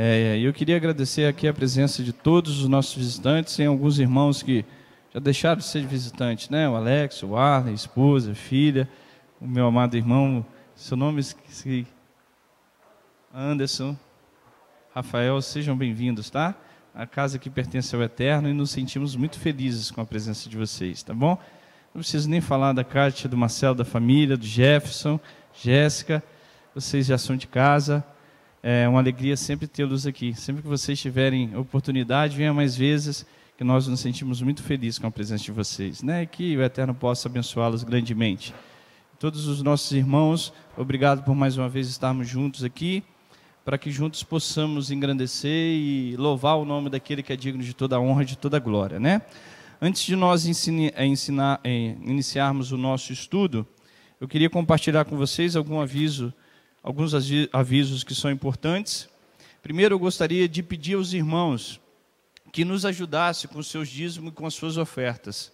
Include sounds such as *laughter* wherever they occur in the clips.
É, eu queria agradecer aqui a presença de todos os nossos visitantes e alguns irmãos que já deixaram de ser visitantes, né? O Alex, o Arlen, esposa, filha, o meu amado irmão, seu nome esqueci. Anderson, Rafael, sejam bem-vindos, tá? A casa que pertence ao Eterno e nos sentimos muito felizes com a presença de vocês, tá bom? Não preciso nem falar da Kátia, do Marcelo, da família, do Jefferson, Jéssica, vocês já são de casa. É uma alegria sempre tê-los aqui. Sempre que vocês tiverem oportunidade, venha mais vezes, que nós nos sentimos muito felizes com a presença de vocês, né? E que o Eterno possa abençoá-los grandemente. Todos os nossos irmãos, obrigado por mais uma vez estarmos juntos aqui para que juntos possamos engrandecer e louvar o nome daquele que é digno de toda honra e de toda glória, né? Antes de nós eh, ensinar, eh, iniciarmos o nosso estudo, eu queria compartilhar com vocês algum aviso, alguns avisos que são importantes. Primeiro, eu gostaria de pedir aos irmãos que nos ajudassem com seus dízimos e com as suas ofertas.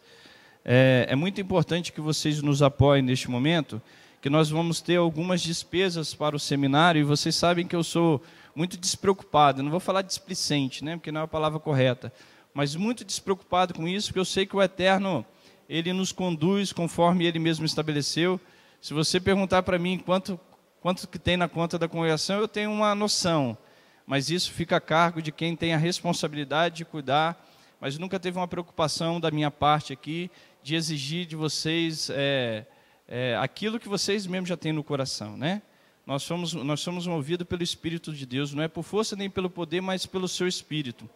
É, é muito importante que vocês nos apoiem neste momento, que nós vamos ter algumas despesas para o seminário, e vocês sabem que eu sou muito despreocupado, não vou falar displicente, né, porque não é a palavra correta, mas muito despreocupado com isso, porque eu sei que o Eterno, ele nos conduz conforme ele mesmo estabeleceu. Se você perguntar para mim quanto, quanto que tem na conta da congregação, eu tenho uma noção, mas isso fica a cargo de quem tem a responsabilidade de cuidar, mas nunca teve uma preocupação da minha parte aqui de exigir de vocês é, é, aquilo que vocês mesmos já têm no coração, né? Nós somos, nós somos movidos pelo Espírito de Deus, não é por força nem pelo poder, mas pelo seu Espírito.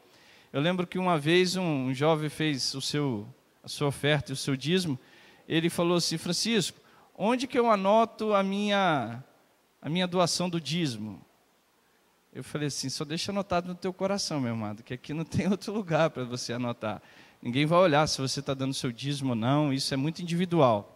Eu lembro que uma vez um, jovem fez o seu, a sua oferta e o seu dízimo, ele falou assim, Francisco, onde que eu anoto a minha, a minha doação do dízimo? Eu falei assim, só deixa anotado no teu coração, meu amado, que aqui não tem *laughs* outro lugar para você anotar. Ninguém vai olhar se você está dando seu dízimo ou não, isso é muito individual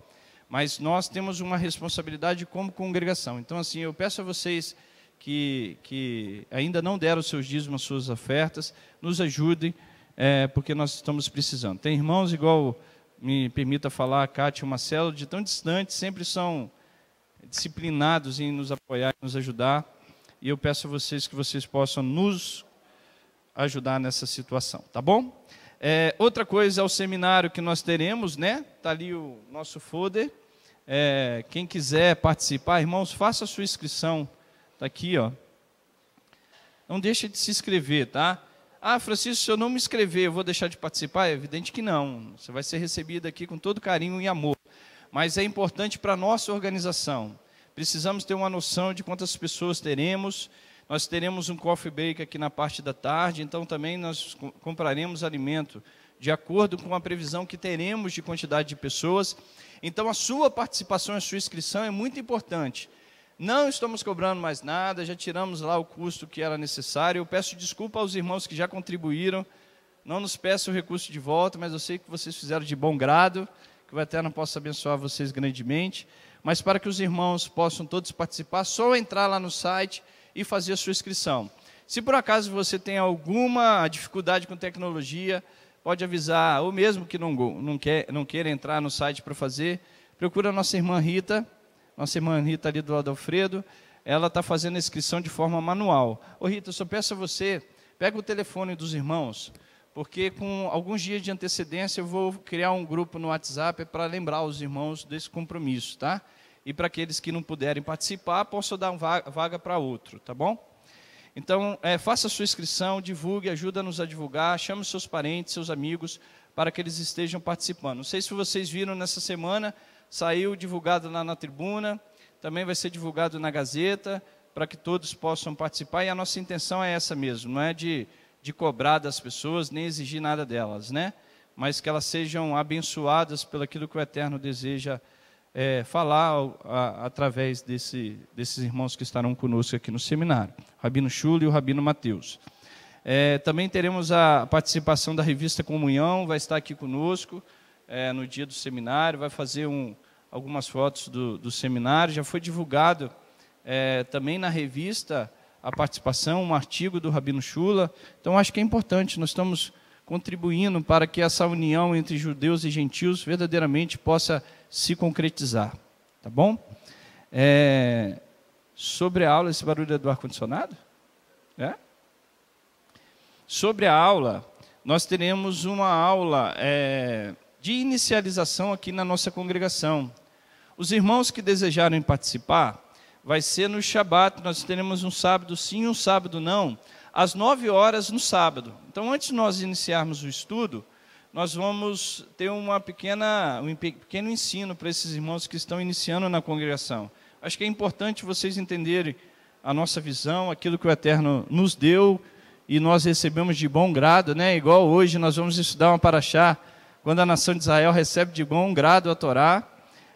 mas nós temos uma responsabilidade como congregação. Então, assim, eu peço a vocês que, que ainda não deram seus dízimos, suas ofertas, nos ajudem, é, porque nós estamos precisando. Tem irmãos, igual me permita falar a Cátia e o Marcelo, de tão distante, sempre são disciplinados em nos apoiar, nos ajudar, e eu peço a vocês que vocês possam nos ajudar nessa situação, tá bom? É, outra coisa é o seminário que nós teremos, né? Está ali o nosso folder é, quem quiser participar, irmãos, faça a sua inscrição. Está aqui, ó. Não deixe de se inscrever, tá? Ah, Francisco, se eu não me inscrever, eu vou deixar de participar? É evidente que não. Você vai ser recebido aqui com todo carinho e amor. Mas é importante para a nossa organização. Precisamos ter uma noção de quantas pessoas teremos. Nós teremos um coffee break aqui na parte da tarde, então também nós compraremos alimento de acordo com a previsão que teremos de quantidade de pessoas. Então, a sua participação, a sua inscrição é muito importante. Não estamos cobrando mais nada, já tiramos lá o custo que era necessário. Eu peço desculpa aos irmãos que já contribuíram. Não nos peça o recurso de volta, mas eu sei que vocês fizeram de bom grado, que o Eterno possa abençoar vocês grandemente. Mas para que os irmãos possam todos participar, só entrar lá no site e fazer a sua inscrição. Se por acaso você tem alguma dificuldade com tecnologia, pode avisar, ou mesmo que não, não, quer, não queira entrar no site para fazer, procura a nossa irmã Rita, nossa irmã Rita ali do lado do Alfredo, ela está fazendo a inscrição de forma manual. Ô Rita, eu só peço a você, pega o telefone dos irmãos, porque com alguns dias de antecedência eu vou criar um grupo no WhatsApp para lembrar os irmãos desse compromisso, tá? E para aqueles que não puderem participar, posso dar uma vaga para outro, tá bom? Então, é, faça sua inscrição, divulgue, ajuda-nos a divulgar, chame seus parentes, seus amigos, para que eles estejam participando. Não sei se vocês viram nessa semana, saiu divulgado lá na tribuna, também vai ser divulgado na Gazeta, para que todos possam participar. E a nossa intenção é essa mesmo, não é de, de cobrar das pessoas, nem exigir nada delas, né? Mas que elas sejam abençoadas pelo aquilo que o Eterno deseja é, falar a, a, através desse, desses irmãos que estarão conosco aqui no seminário, Rabino Chula e o Rabino Mateus. É, também teremos a participação da revista Comunhão, vai estar aqui conosco é, no dia do seminário, vai fazer um, algumas fotos do, do, seminário. Já foi divulgado é, também na revista a participação, um artigo do Rabino Chula. Então, acho que é importante, nós estamos contribuindo para que essa união entre judeus e gentios verdadeiramente possa se concretizar. Tá bom? É, sobre a aula, esse barulho é do ar-condicionado? É? Sobre a aula, nós teremos uma aula é, de inicialização aqui na nossa congregação. Os irmãos que desejarem participar, vai ser no Shabat, nós teremos um sábado sim e um sábado não às 9 horas no sábado. Então, antes de nós iniciarmos o estudo, nós vamos ter uma pequena, um pequeno ensino para esses irmãos que estão iniciando na congregação. Acho que é importante vocês entenderem a nossa visão, aquilo que o Eterno nos deu e nós recebemos de bom grado, né? Igual hoje nós vamos estudar uma paraxá, quando a nação de Israel recebe de bom grado a Torá,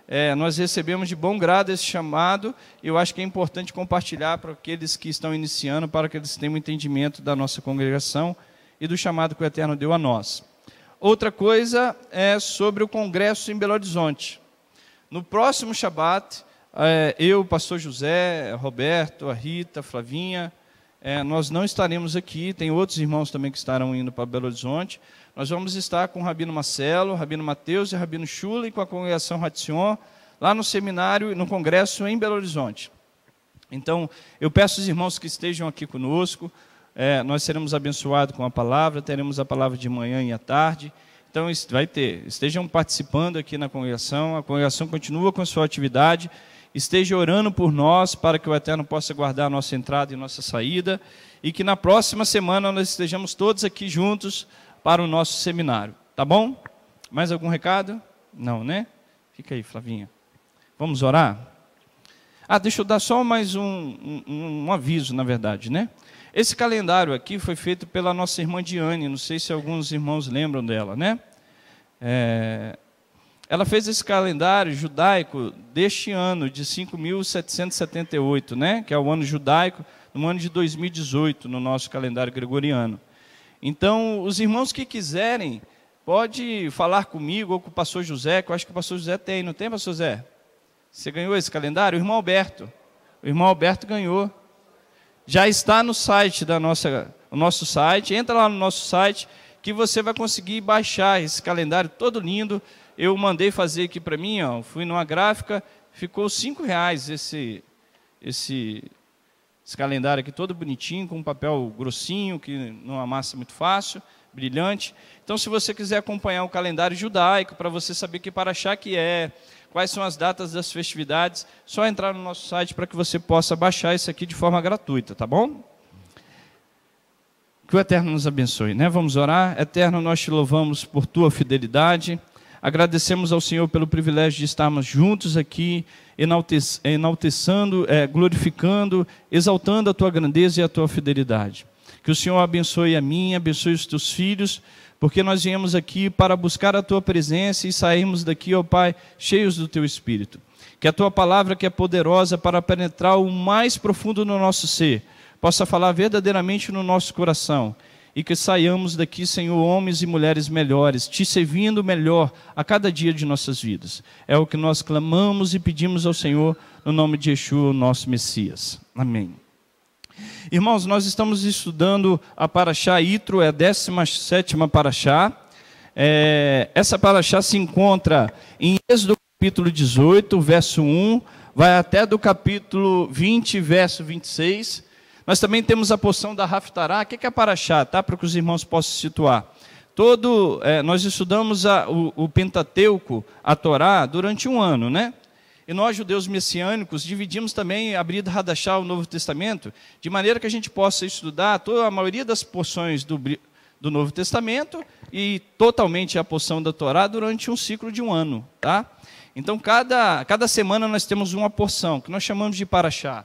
é, nós recebemos de bom grado esse chamado. e Eu acho que é importante compartilhar para aqueles que estão iniciando, para que eles tenham entendimento da nossa congregação e do chamado que o Eterno deu a nós. Outra coisa é sobre o congresso em Belo Horizonte. No próximo Shabat, é, eu, pastor José, Roberto, a Rita, a Flavinha, é, nós não estaremos aqui, tem outros irmãos também que estarão indo para Belo Horizonte, nós vamos estar com o Rabino Marcelo, o Rabino Mateus e o Rabino Chula e com a congregação Ratzion, lá no seminário, no congresso em Belo Horizonte. Então, eu peço aos irmãos que estejam aqui conosco, é, nós seremos abençoados com a palavra, teremos a palavra de manhã e à tarde. Então, vai ter. Estejam participando aqui na congregação, a congregação continua com a sua atividade. Esteja orando por nós, para que o Eterno possa guardar a nossa entrada e nossa saída, e que na próxima semana nós estejamos todos aqui juntos, para o nosso seminário, tá bom? Mais algum recado? Não, né? Fica aí, Flavinha. Vamos orar? Ah, deixa eu dar só mais um, um, um, aviso, na verdade, né? Esse calendário aqui foi feito pela nossa irmã Diane, não sei se alguns irmãos lembram dela, né? É... Ela fez esse calendário judaico deste ano, de 5.778, né? Que é o ano judaico, no ano de 2018, no nosso calendário gregoriano. Então, os irmãos que quiserem, pode falar comigo ou com o pastor José, que eu acho que o pastor José tem, não tem, pastor José? Você ganhou esse calendário? O irmão Alberto. O irmão Alberto ganhou. Já está no site da nossa, o nosso site. Entra lá no nosso site que você vai conseguir baixar esse calendário todo lindo. Eu mandei fazer aqui para mim, ó, fui numa gráfica, ficou cinco reais esse esse esse calendário aqui todo bonitinho, com um papel grossinho, que não amassa muito fácil, brilhante. Então, se você quiser acompanhar o calendário judaico, para você saber que para achar que é, quais são as datas das festividades, só entrar no nosso site para que você possa baixar isso aqui de forma gratuita, tá bom? Que o Eterno nos abençoe, né? Vamos orar. Eterno, nós te louvamos por tua fidelidade. Agradecemos ao Senhor pelo privilégio de estarmos juntos aqui, enalteçando, é, glorificando, exaltando a tua grandeza e a tua fidelidade. Que o Senhor abençoe a mim, abençoe os teus filhos, porque nós viemos aqui para buscar a tua presença e sairmos daqui, ó Pai, cheios do teu espírito. Que a tua palavra, que é poderosa para penetrar o mais profundo no nosso ser, possa falar verdadeiramente no nosso coração e que saiamos daqui, Senhor, homens e mulheres melhores, te servindo melhor a cada dia de nossas vidas. É o que nós clamamos e pedimos ao Senhor, no nome de Yeshua, nosso Messias. Amém. Irmãos, nós estamos estudando a Paraxá Itro, é a 17 Paraxá. É, essa Paraxá se encontra em Êxodo capítulo 18, verso 1, vai até do capítulo 20, verso 26 nós também temos a porção da Raftará. O que é a é Paraxá, tá? Para que os irmãos possam se situar. Todo, é, nós estudamos a, o, o, Pentateuco, a Torá, durante um ano, né? E nós, judeus messiânicos, dividimos também a Brida o Novo Testamento, de maneira que a gente possa estudar toda a maioria das porções do, do Novo Testamento e totalmente a porção da Torá durante um ciclo de um ano, tá? Então, cada, cada semana nós temos uma porção, que nós chamamos de Paraxá.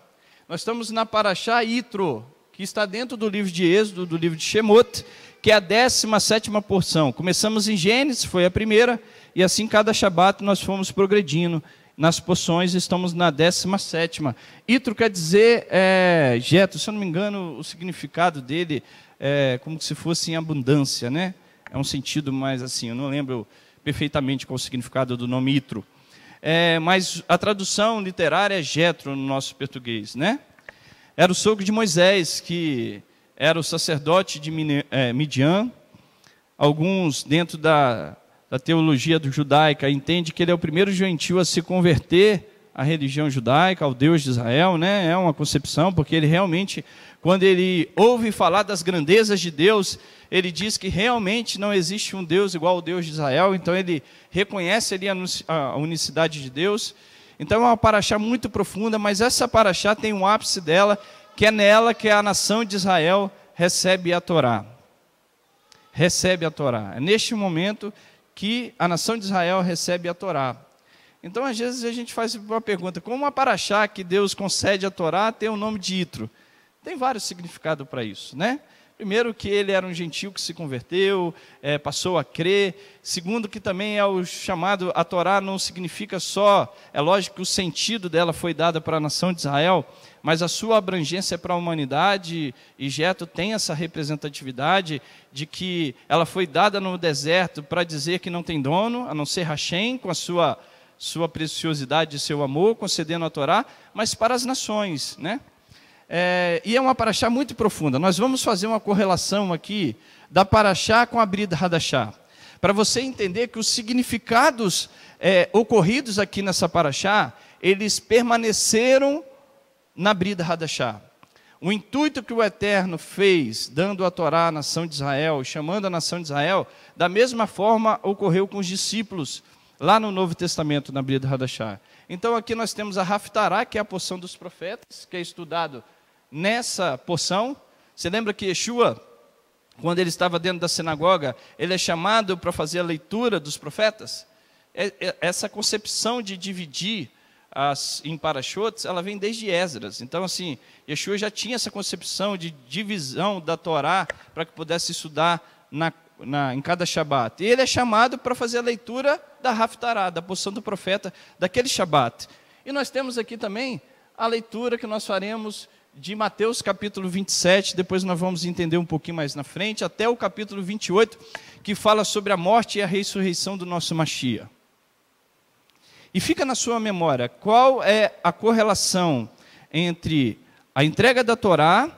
Nós estamos na Paraxá Itro, que está dentro do livro de Êxodo, do livro de Shemot, que é a 17 porção. Começamos em Gênesis, foi a primeira, e assim cada Shabat nós fomos progredindo. Nas porções estamos na 17. Itro quer dizer, é, Geto, se eu não me engano, o significado dele é como se fosse em abundância, né? É um sentido mais assim, eu não lembro perfeitamente qual o significado do nome Itro é, mas a tradução literária é Jetro no nosso português, né? Era o sogro de Moisés, que era o sacerdote de é, Midian. Alguns, dentro da, da teologia judaica, entendem que ele é o primeiro gentio a se converter à religião judaica, ao Deus de Israel, né? É uma concepção, porque ele realmente, quando ele ouve falar das grandezas de Deus, ele diz que realmente não existe um Deus igual ao Deus de Israel, então ele reconhece ali a unicidade de Deus. Então é uma paraxá muito profunda, mas essa paraxá tem um ápice dela, que é nela que a nação de Israel recebe a Torá. Recebe a Torá. É neste momento que a nação de Israel recebe a Torá. Então, às vezes, a gente faz uma pergunta: como a paraxá que Deus concede a Torá tem o nome de Itro? Tem vários significados para isso, né? Primeiro, que ele era um gentil que se converteu, é, passou a crer. Segundo, que também é o chamado, a Torá não significa só, é lógico que o sentido dela foi dada para a nação de Israel, mas a sua abrangência é para a humanidade, e Geto tem essa representatividade de que ela foi dada no deserto para dizer que não tem dono, a não ser Hashem, com a sua, sua preciosidade e seu amor, concedendo a Torá, mas para as nações, né? É, e é uma paraxá muito profunda. Nós vamos fazer uma correlação aqui da paraxá com a Brida Hadachá, para você entender que os significados é, ocorridos aqui nessa paraxá, eles permaneceram na Brida Hadachá. O intuito que o Eterno fez, dando a Torá à nação de Israel, chamando a nação de Israel, da mesma forma ocorreu com os discípulos, lá no Novo Testamento, na Brida Hadachá. Então aqui nós temos a Raftará, que é a porção dos profetas, que é estudado nessa porção. Você lembra que Yeshua, quando ele estava dentro da sinagoga, ele é chamado para fazer a leitura dos profetas? É, é, essa concepção de dividir as, em Parashotes, ela vem desde Esdras. Então, assim, Yeshua já tinha essa concepção de divisão da Torá para que pudesse estudar na, na, em cada Shabat. E ele é chamado para fazer a leitura da Haftará, da porção do profeta, daquele Shabat. E nós temos aqui também a leitura que nós faremos de Mateus capítulo 27, depois nós vamos entender um pouquinho mais na frente, até o capítulo 28, que fala sobre a morte e a ressurreição do nosso Machia. E fica na sua memória qual é a correlação entre a entrega da Torá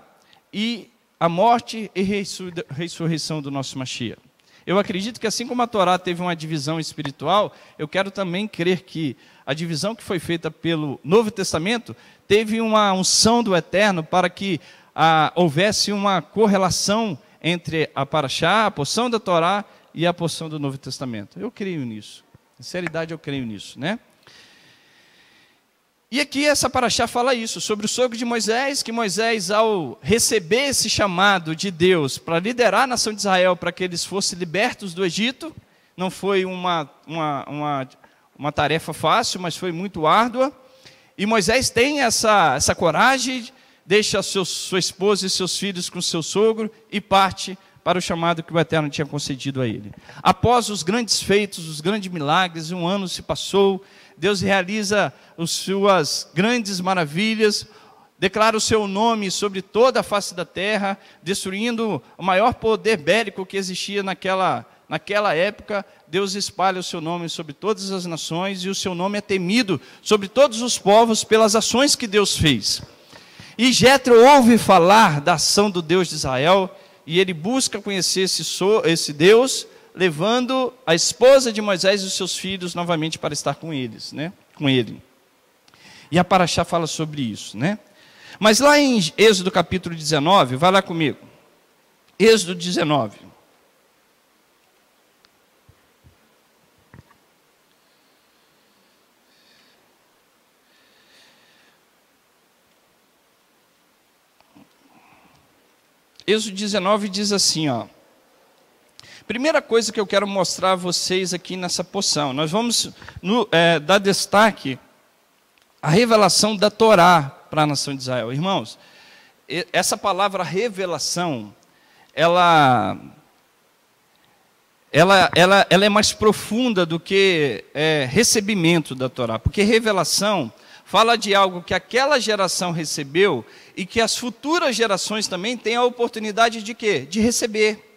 e a morte e ressur ressurreição do nosso Machia. Eu acredito que assim como a Torá teve uma divisão espiritual, eu quero também crer que a divisão que foi feita pelo Novo Testamento teve uma unção do Eterno para que ah, houvesse uma correlação entre a Paraxá, a porção da Torá e a porção do Novo Testamento. Eu creio nisso. Sinceridade, eu creio nisso, né? E aqui essa paraxá fala isso, sobre o sogro de Moisés, que Moisés, ao receber esse chamado de Deus para liderar a nação de Israel, para que eles fossem libertos do Egito, não foi uma, uma, uma, uma tarefa fácil, mas foi muito árdua. E Moisés tem essa, essa coragem, deixa seu, sua esposa e seus filhos com seu sogro e parte para o chamado que o Eterno tinha concedido a ele. Após os grandes feitos, os grandes milagres, um ano se passou, Deus realiza as suas grandes maravilhas, declara o seu nome sobre toda a face da terra, destruindo o maior poder bélico que existia naquela, naquela época. Deus espalha o seu nome sobre todas as nações e o seu nome é temido sobre todos os povos pelas ações que Deus fez. E Jetro ouve falar da ação do Deus de Israel e ele busca conhecer esse, esse Deus levando a esposa de Moisés e os seus filhos novamente para estar com eles, né? Com ele. E a Paraxá fala sobre isso, né? Mas lá em Êxodo capítulo 19, vai lá comigo. Êxodo 19. Êxodo 19 diz assim, ó: Primeira coisa que eu quero mostrar a vocês aqui nessa poção, nós vamos no, é, dar destaque à revelação da Torá para a nação de Israel. Irmãos, essa palavra revelação, ela, ela, ela, ela é mais profunda do que é, recebimento da Torá, porque revelação fala de algo que aquela geração recebeu e que as futuras gerações também têm a oportunidade de quê? De receber.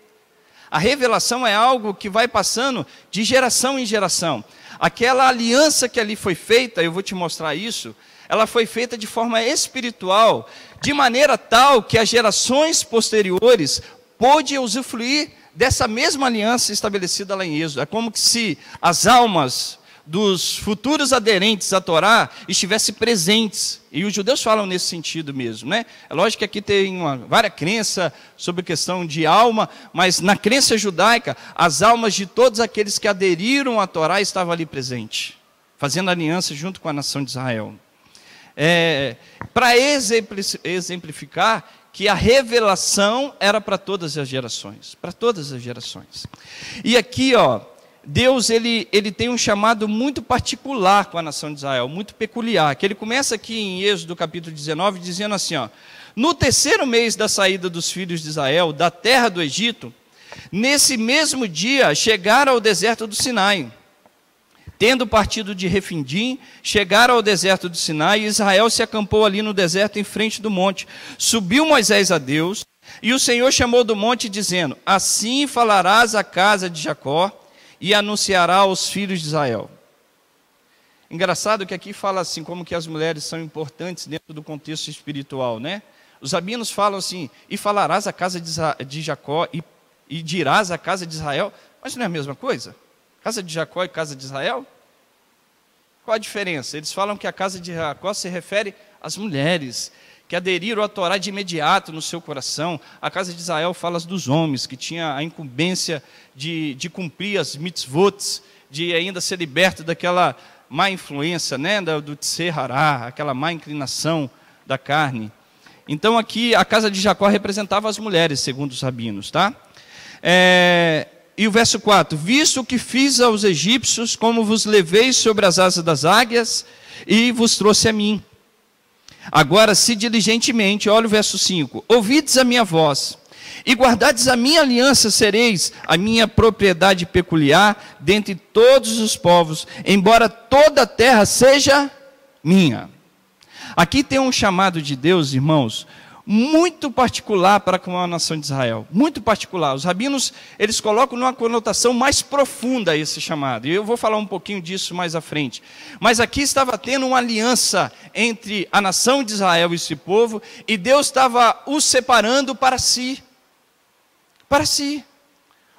A revelação é algo que vai passando de geração em geração. Aquela aliança que ali foi feita, eu vou te mostrar isso, ela foi feita de forma espiritual, de maneira tal que as gerações posteriores pôde usufruir dessa mesma aliança estabelecida lá em Êxodo. É como se as almas dos futuros aderentes à Torá estivesse presentes. E os judeus falam nesse sentido mesmo, né? É lógico que aqui tem uma vária crença sobre a questão de alma, mas na crença judaica, as almas de todos aqueles que aderiram à Torá estavam ali presentes, fazendo aliança junto com a nação de Israel. É, para exemplificar que a revelação era para todas as gerações, para todas as gerações. E aqui, ó, Deus ele, ele tem um chamado muito particular com a nação de Israel, muito peculiar, que ele começa aqui em Êxodo capítulo 19 dizendo assim, ó: No terceiro mês da saída dos filhos de Israel da terra do Egito, nesse mesmo dia chegaram ao deserto do Sinai. Tendo partido de Refindim, chegaram ao deserto do Sinai, e Israel se acampou ali no deserto em frente do monte. Subiu Moisés a Deus, e o Senhor chamou do monte dizendo: Assim falarás à casa de Jacó e anunciará aos filhos de Israel. Engraçado que aqui fala assim, como que as mulheres são importantes dentro do contexto espiritual, né? Os rabinos falam assim, e falarás a casa de Jacó e, e dirás a casa de Israel, mas não é a mesma coisa? Casa de Jacó e casa de Israel? Qual a diferença? Eles falam que a casa de Jacó se refere às mulheres que aderiram à Torá de imediato no seu coração. A casa de Israel fala dos homens, que tinha a incumbência de, de cumprir as mitzvot, de ainda ser liberto daquela má influência, né, do hará, aquela má inclinação da carne. Então aqui a casa de Jacó representava as mulheres, segundo os rabinos, tá? É, e o verso 4: Visto que fiz aos egípcios, como vos levei sobre as asas das águias, e vos trouxe a mim. Agora, se diligentemente, olha o verso 5: Ouvides a minha voz e guardades a minha aliança, sereis a minha propriedade peculiar dentre todos os povos, embora toda a terra seja minha. Aqui tem um chamado de Deus, irmãos, muito particular para com a nação de Israel, muito particular. Os rabinos, eles colocam numa conotação mais profunda esse chamado. E eu vou falar um pouquinho disso mais à frente. Mas aqui estava tendo uma aliança entre a nação de Israel e esse povo, e Deus estava os separando para si. Para si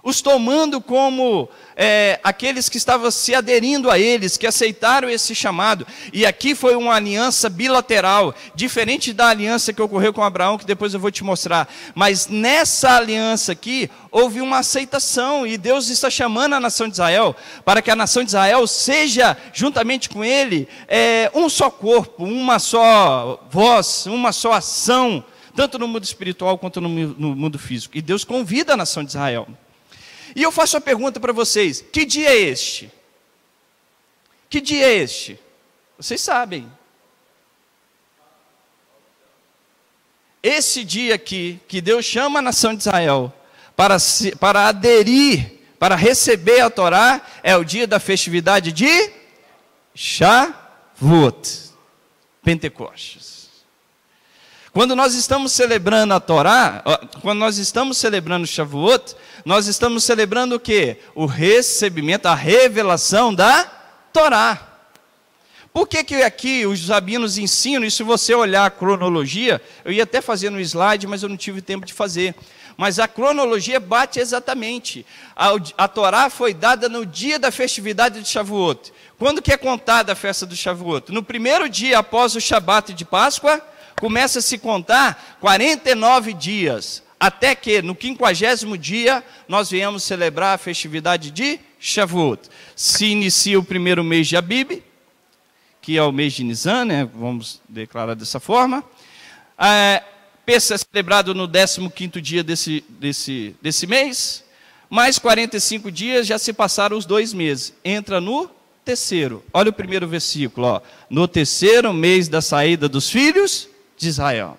os tomando como é, aqueles que estavam se aderindo a eles, que aceitaram esse chamado. E aqui foi uma aliança bilateral, diferente da aliança que ocorreu com Abraão, que depois eu vou te mostrar. Mas nessa aliança aqui, houve uma aceitação, e Deus está chamando a nação de Israel para que a nação de Israel seja, juntamente com ele, é, um só corpo, uma só voz, uma só ação tanto no mundo espiritual quanto no, mundo físico. E Deus convida a nação de Israel. E eu faço a pergunta para vocês: que dia é este? Que dia é este? Vocês sabem. Esse dia aqui, que Deus chama a nação de Israel para, se, para aderir, para receber a Torá, é o dia da festividade de Shavuot, Pentecostes. Quando nós estamos celebrando a Torá, quando nós estamos celebrando Shavuot, nós estamos celebrando o quê? O recebimento, a revelação da Torá. Por que, que aqui os sabinos ensinam, e se você olhar a cronologia, eu ia até fazer no slide, mas eu não tive tempo de fazer. Mas a cronologia bate exatamente. A, a Torá foi dada no dia da festividade de Shavuot. Quando que é contada a festa do Shavuot? No primeiro dia após o Shabat de Páscoa, começa a se contar 49 dias, até que no quinquagésimo dia nós viemos celebrar a festividade de Shavuot. Se inicia o primeiro mês de Abib, que é o mês de Nisan, né? vamos declarar dessa forma. É, é celebrado no 15 dia desse, desse, desse mês, mais 45 dias já se passaram os dois meses, entra no terceiro. Olha o primeiro versículo, ó. no terceiro mês da saída dos filhos de Israel.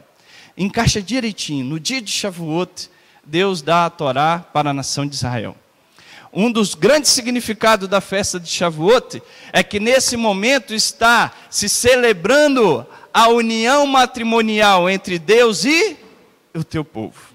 Encaixa direitinho, no dia de Shavuot, Deus dá a Torá para a nação de Israel. Um dos grandes significados da festa de Shavuot é que nesse momento está se celebrando a união matrimonial entre Deus e o teu povo.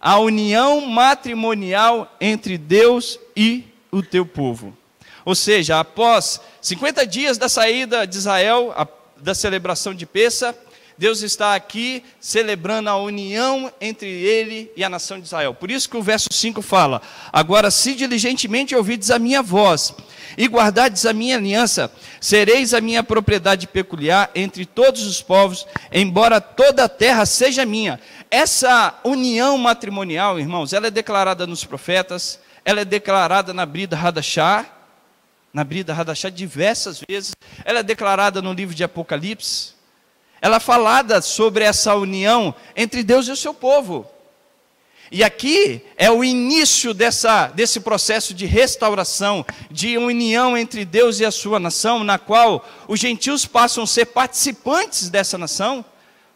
A união matrimonial entre Deus e o teu povo. Ou seja, após 50 dias da saída de Israel, da celebração de Peça, Deus está aqui celebrando a união entre ele e a nação de Israel. Por isso que o verso 5 fala: Agora, se diligentemente ouvides a minha voz e guardardes a minha aliança, sereis a minha propriedade peculiar entre todos os povos, embora toda a terra seja minha. Essa união matrimonial, irmãos, ela é declarada nos profetas, ela é declarada na Brida Hadashah, na Brida Radachá, diversas vezes, ela é declarada no livro de Apocalipse ela é falada sobre essa união entre Deus e o seu povo. E aqui é o início dessa, desse processo de restauração, de união entre Deus e a sua nação, na qual os gentios passam a ser participantes dessa nação,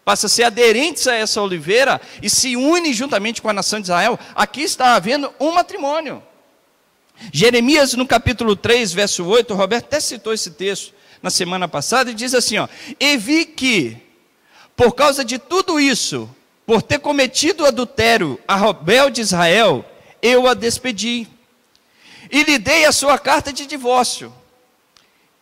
passam a ser aderentes a essa oliveira e se unem juntamente com a nação de Israel. Aqui está havendo um matrimônio. Jeremias, no capítulo 3, verso 8, Roberto até citou esse texto na semana passada, e diz assim: ó, E vi que, por causa de tudo isso, por ter cometido adultério a Robel de Israel, eu a despedi. E lhe dei a sua carta de divórcio,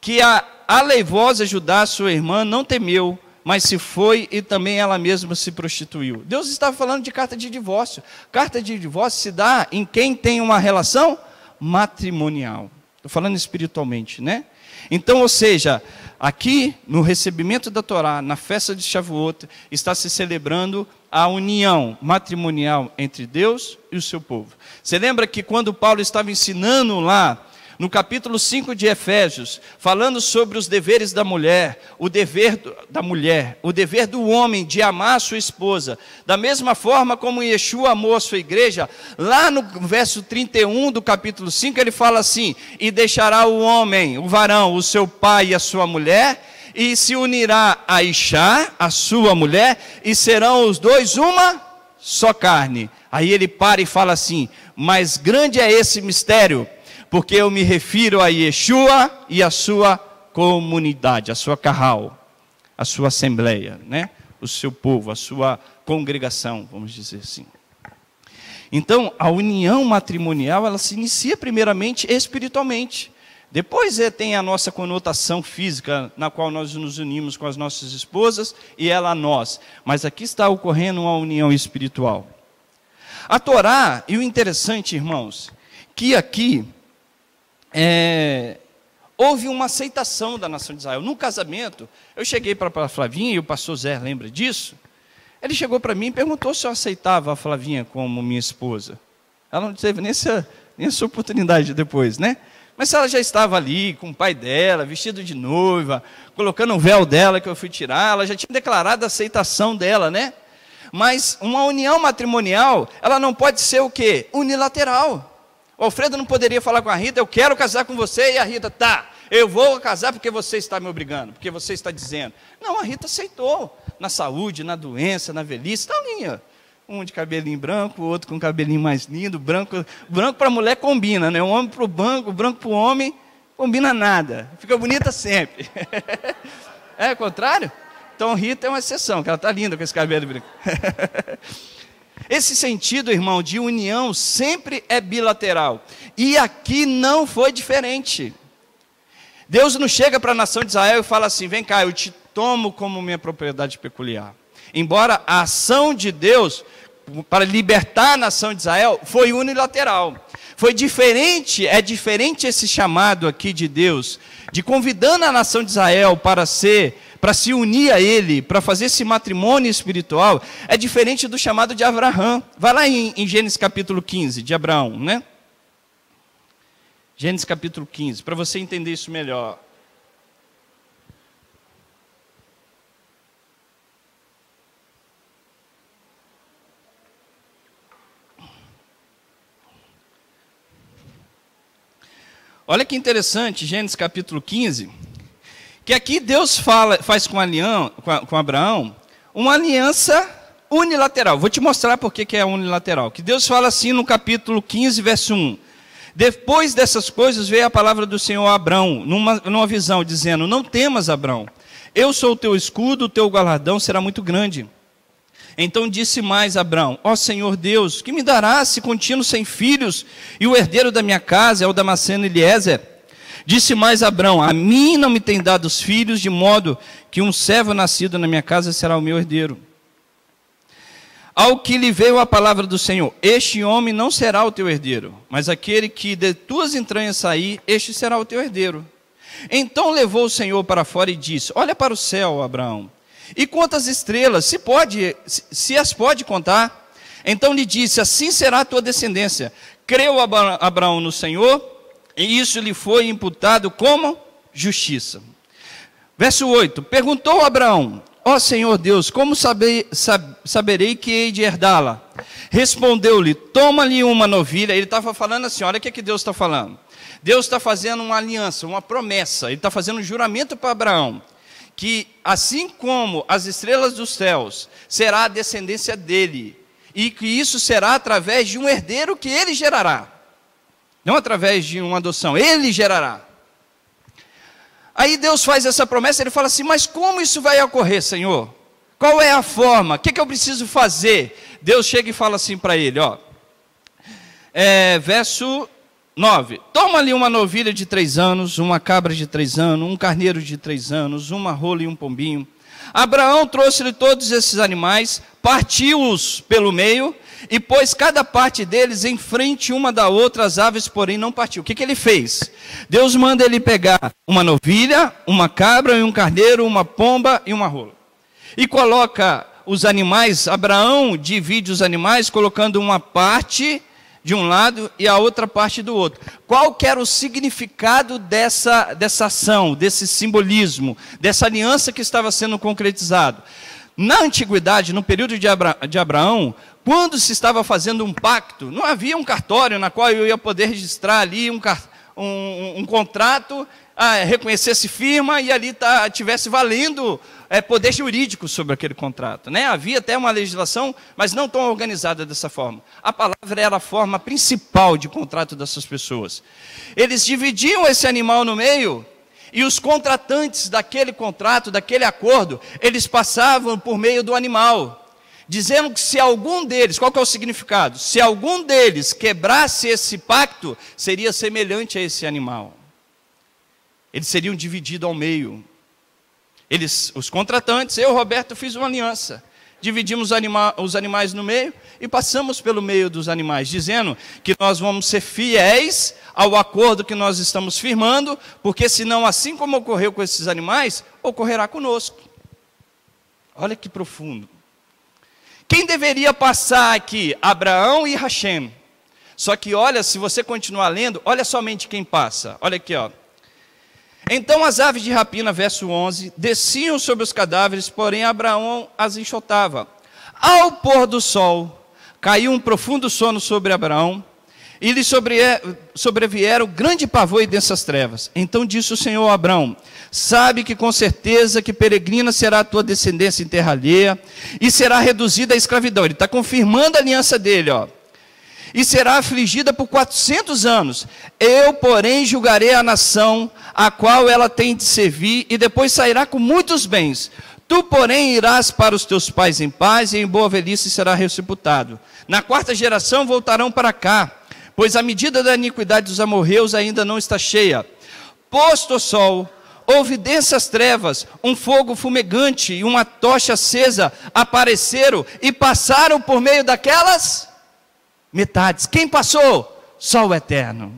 que a aleivosa Judá, sua irmã, não temeu, mas se foi e também ela mesma se prostituiu. Deus estava falando de carta de divórcio. Carta de divórcio se dá em quem tem uma relação matrimonial. Estou falando espiritualmente, né? Então, ou seja, aqui no recebimento da Torá, na festa de Shavuot, está se celebrando a união matrimonial entre Deus e o seu povo. Você lembra que quando Paulo estava ensinando lá no capítulo 5 de Efésios, falando sobre os deveres da mulher, o dever do, da mulher, o dever do homem de amar sua esposa, da mesma forma como Yeshua amou a sua igreja, lá no verso 31 do capítulo 5, ele fala assim: E deixará o homem, o varão, o seu pai e a sua mulher, e se unirá a Ixá, a sua mulher, e serão os dois uma só carne. Aí ele para e fala assim: Mas grande é esse mistério porque eu me refiro a Yeshua e a sua comunidade, a sua carral, a sua assembleia, né? o seu povo, a sua congregação, vamos dizer assim. Então, a união matrimonial, ela se inicia primeiramente espiritualmente. Depois é, tem a nossa conotação física, na qual nós nos unimos com as nossas esposas e ela a nós. Mas aqui está ocorrendo uma união espiritual. A Torá, e o interessante, irmãos, que aqui é, houve uma aceitação da nação de Israel. No casamento, eu cheguei para a Flavinha, e o pastor Zé lembra disso. Ele chegou para mim e perguntou se eu aceitava a Flavinha como minha esposa. Ela não teve nem essa, nem essa oportunidade depois, né? Mas ela já estava ali com o pai dela, vestido de noiva, colocando o véu dela que eu fui tirar, ela já tinha declarado a aceitação dela, né? Mas uma união matrimonial, ela não pode ser o quê? Unilateral. O Alfredo não poderia falar com a Rita, eu quero casar com você, e a Rita, tá, eu vou casar porque você está me obrigando, porque você está dizendo. Não, a Rita aceitou, na saúde, na doença, na velhice, está linha. Um de cabelinho branco, o outro com cabelinho mais lindo, branco, branco para mulher combina, né? O homem para o branco, o branco para o homem, combina nada, fica bonita sempre. *laughs* é, contrário? Então Rita é uma exceção, que ela está linda com esse cabelo branco. *laughs* Esse sentido, irmão, de união sempre é bilateral. E aqui não foi diferente. Deus não chega para a nação de Israel e fala assim: vem cá, eu te tomo como minha propriedade peculiar. Embora a ação de Deus para libertar a nação de Israel foi unilateral. Foi diferente, é diferente esse chamado aqui de Deus, de convidando a nação de Israel para ser, para se unir a ele, para fazer esse matrimônio espiritual, é diferente do chamado de Abraão. Vai lá em, em Gênesis capítulo 15, de Abraão, né? Gênesis capítulo 15, para você entender isso melhor. Olha que interessante, Gênesis capítulo 15, que aqui Deus fala, faz com, Alião, com, com Abraão uma aliança unilateral. Vou te mostrar por que é unilateral. Que Deus fala assim no capítulo 15, verso 1. Depois dessas coisas veio a palavra do Senhor a Abraão, numa, numa visão, dizendo: Não temas, Abraão, eu sou o teu escudo, o teu galardão será muito grande. Então disse mais Abraão: Ó Senhor Deus, que me darás se contínuo sem filhos e o herdeiro da minha casa é o Damasceno Eliezer? Disse mais Abraão: A mim não me tem dado os filhos, de modo que um servo nascido na minha casa será o meu herdeiro. Ao que lhe veio a palavra do Senhor: Este homem não será o teu herdeiro, mas aquele que de tuas entranhas sair, este será o teu herdeiro. Então levou o Senhor para fora e disse: Olha para o céu, Abraão, e quantas estrelas? Se pode, se as pode contar. Então lhe disse: Assim será a tua descendência. Creu Abraão no Senhor, e isso lhe foi imputado como justiça. Verso 8: Perguntou Abraão: Ó Senhor Deus, como saber, sab, saberei que hei de herdá-la? Respondeu-lhe: Toma-lhe uma novilha. Ele estava falando assim: olha o que, é que Deus está falando. Deus está fazendo uma aliança, uma promessa, ele está fazendo um juramento para Abraão que assim como as estrelas dos céus, será a descendência dele, e que isso será através de um herdeiro que ele gerará, não através de uma adoção, ele gerará. Aí Deus faz essa promessa, ele fala assim: Mas como isso vai ocorrer, Senhor? Qual é a forma? O que, é que eu preciso fazer? Deus chega e fala assim para ele, ó. É, verso 9. Toma ali uma novilha de três anos, uma cabra de três anos, um carneiro de três anos, uma rola e um pombinho. Abraão trouxe-lhe todos esses animais, partiu-os pelo meio e pôs cada parte deles em frente uma da outra, as aves, porém, não partiu. O que, que ele fez? Deus manda ele pegar uma novilha, uma cabra e um carneiro, uma pomba e uma rola. E coloca os animais, Abraão divide os animais, colocando uma parte de um lado e a outra parte do outro. Qual que era o significado dessa, dessa ação, desse simbolismo, dessa aliança que estava sendo concretizado? Na antiguidade, no período de, Abra, de Abraão, quando se estava fazendo um pacto, não havia um cartório na qual eu ia poder registrar ali um, um, um contrato, ah, reconhecesse firma e ali tá, tivesse valendo é, poder jurídico sobre aquele contrato. Né? Havia até uma legislação, mas não tão organizada dessa forma. A palavra era a forma principal de contrato dessas pessoas. Eles dividiam esse animal no meio e os contratantes daquele contrato, daquele acordo, eles passavam por meio do animal. Dizendo que se algum deles, qual que é o significado? Se algum deles quebrasse esse pacto, seria semelhante a esse animal. Eles seriam divididos ao meio. Eles, os contratantes, eu, Roberto, fiz uma aliança. Dividimos anima os animais no meio e passamos pelo meio dos animais, dizendo que nós vamos ser fiéis ao acordo que nós estamos firmando, porque senão, assim como ocorreu com esses animais, ocorrerá conosco. Olha que profundo. Quem deveria passar aqui? Abraão e Hashem. Só que olha, se você continuar lendo, olha somente quem passa. Olha aqui, ó. Então as aves de rapina, verso 11, desciam sobre os cadáveres, porém Abraão as enxotava. Ao pôr do sol, caiu um profundo sono sobre Abraão, e lhe sobre, eh, sobrevieram grande pavor e densas trevas. Então disse o Senhor a Abraão: Sabe que com certeza que peregrina será a tua descendência em terra alheia, e será reduzida à escravidão. Ele está confirmando a aliança dele, ó e será afligida por quatrocentos anos. Eu, porém, julgarei a nação a qual ela tem de servir, e depois sairá com muitos bens. Tu, porém, irás para os teus pais em paz, e em boa velhice será sepultado. Na quarta geração voltarão para cá, pois a medida da iniquidade dos amorreus ainda não está cheia. Posto o sol, houve densas trevas, um fogo fumegante e uma tocha acesa apareceram e passaram por meio daquelas metades. Quem passou? Só o eterno.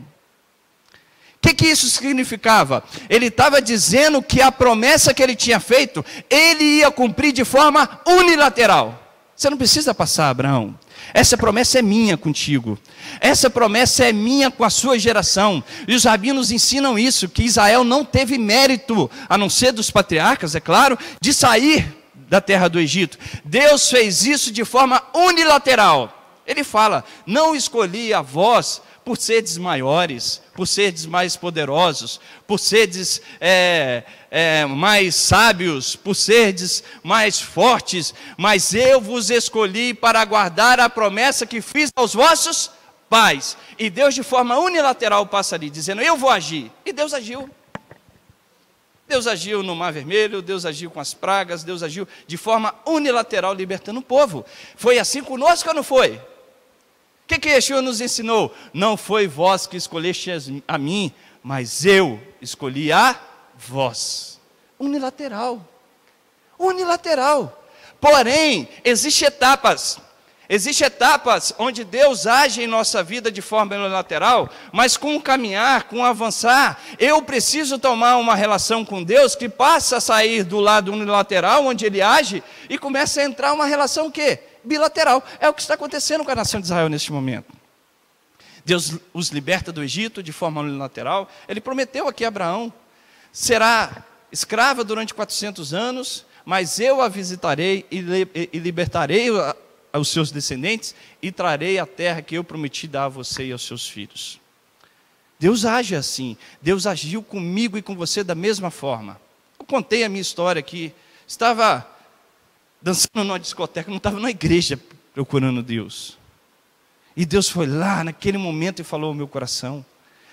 O que, que isso significava? Ele estava dizendo que a promessa que ele tinha feito, ele ia cumprir de forma unilateral. Você não precisa passar, Abraão. Essa promessa é minha contigo. Essa promessa é minha com a sua geração. E os rabinos ensinam isso: que Israel não teve mérito, a não ser dos patriarcas, é claro, de sair da terra do Egito. Deus fez isso de forma unilateral. Ele fala: Não escolhi a vós por seres maiores, por seres mais poderosos, por seres é, é, mais sábios, por seres mais fortes, mas eu vos escolhi para guardar a promessa que fiz aos vossos pais. E Deus, de forma unilateral, passa ali, dizendo: Eu vou agir. E Deus agiu. Deus agiu no Mar Vermelho, Deus agiu com as pragas, Deus agiu de forma unilateral, libertando o povo. Foi assim conosco ou não foi? que, que Yeshua nos ensinou? Não foi vós que escolheste a mim, mas eu escolhi a vós. Unilateral. Unilateral. Porém, existem etapas. Existem etapas onde Deus age em nossa vida de forma unilateral, mas com o caminhar, com o avançar, eu preciso tomar uma relação com Deus que passa a sair do lado unilateral, onde Ele age, e começa a entrar uma relação que? bilateral. É o que está acontecendo com a nação de Israel neste momento. Deus os liberta do Egito de forma unilateral. Ele prometeu aqui a Abraão: será escrava durante 400 anos, mas eu a visitarei e, e libertarei os seus descendentes e trarei a terra que eu prometi dar a você e aos seus filhos. Deus age assim. Deus agiu comigo e com você da mesma forma. Eu contei a minha história aqui. Estava dançando numa discoteca, não estava na igreja procurando Deus. E Deus foi lá naquele momento e falou ao meu coração.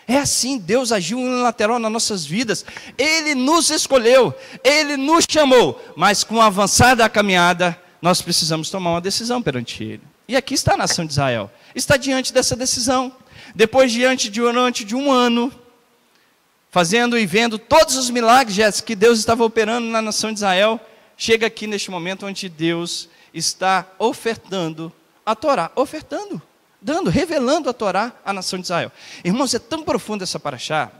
É assim, Deus agiu unilateral nas nossas vidas. Ele nos escolheu, ele nos chamou, mas com a avançada caminhada, nós precisamos tomar uma decisão perante ele. E aqui está a nação de Israel. Está diante dessa decisão. Depois diante de durante de um ano, fazendo e vendo todos os milagres que Deus estava operando na nação de Israel, chega aqui neste momento onde Deus está ofertando a Torá, ofertando, dando, revelando a Torá à nação de Israel. Irmãos, é tão profunda essa paraxá,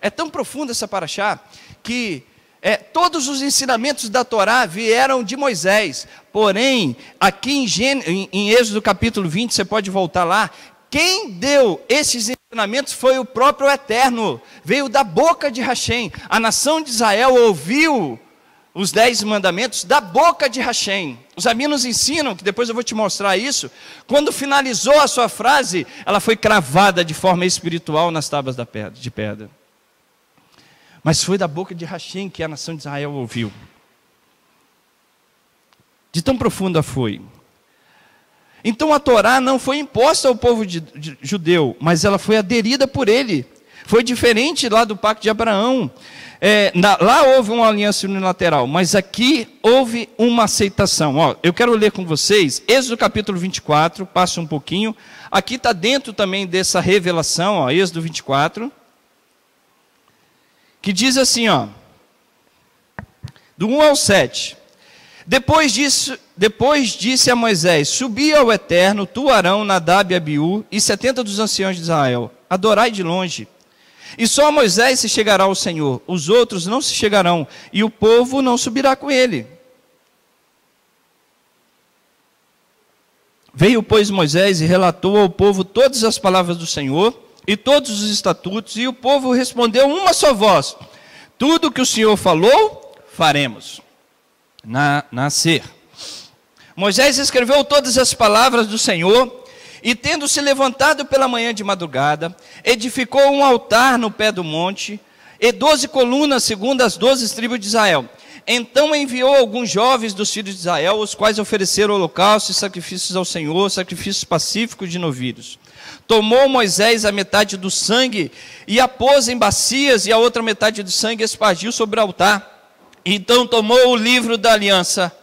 é tão profunda essa paraxá, que é, todos os ensinamentos da Torá vieram de Moisés, porém, aqui em, Gên em, em Êxodo capítulo 20, você pode voltar lá, quem deu esses ensinamentos foi o próprio Eterno, veio da boca de Hashem, a nação de Israel ouviu os dez mandamentos da boca de Hashem. Os aminos ensinam, que depois eu vou te mostrar isso, quando finalizou a sua frase, ela foi cravada de forma espiritual nas tábuas de pedra. Mas foi da boca de Hashem que a nação de Israel ouviu. De tão profunda foi. Então a Torá não foi imposta ao povo de, de, judeu, mas ela foi aderida por ele. Foi diferente lá do pacto de Abraão. É, na, lá houve uma aliança unilateral, mas aqui houve uma aceitação. Ó, eu quero ler com vocês, Êxodo capítulo 24, passa um pouquinho. Aqui está dentro também dessa revelação, ó, Êxodo 24, que diz assim, ó, do 1 ao 7. Depois disso, depois disse a Moisés: Subi ao Eterno, tu Arão, Nadab e Abiú, e setenta dos anciãos de Israel, adorai de longe. E só Moisés se chegará ao Senhor, os outros não se chegarão, e o povo não subirá com ele. Veio, pois, Moisés e relatou ao povo todas as palavras do Senhor e todos os estatutos, e o povo respondeu uma só voz: Tudo que o Senhor falou, faremos. Na, nascer. Moisés escreveu todas as palavras do Senhor e tendo se levantado pela manhã de madrugada, edificou um altar no pé do monte, e doze colunas, segundo as doze tribos de Israel. Então enviou alguns jovens dos filhos de Israel, os quais ofereceram holocaustos e sacrifícios ao Senhor, sacrifícios pacíficos de novilhos. Tomou Moisés a metade do sangue e a pôs em bacias, e a outra metade do sangue espargiu sobre o altar. Então tomou o livro da aliança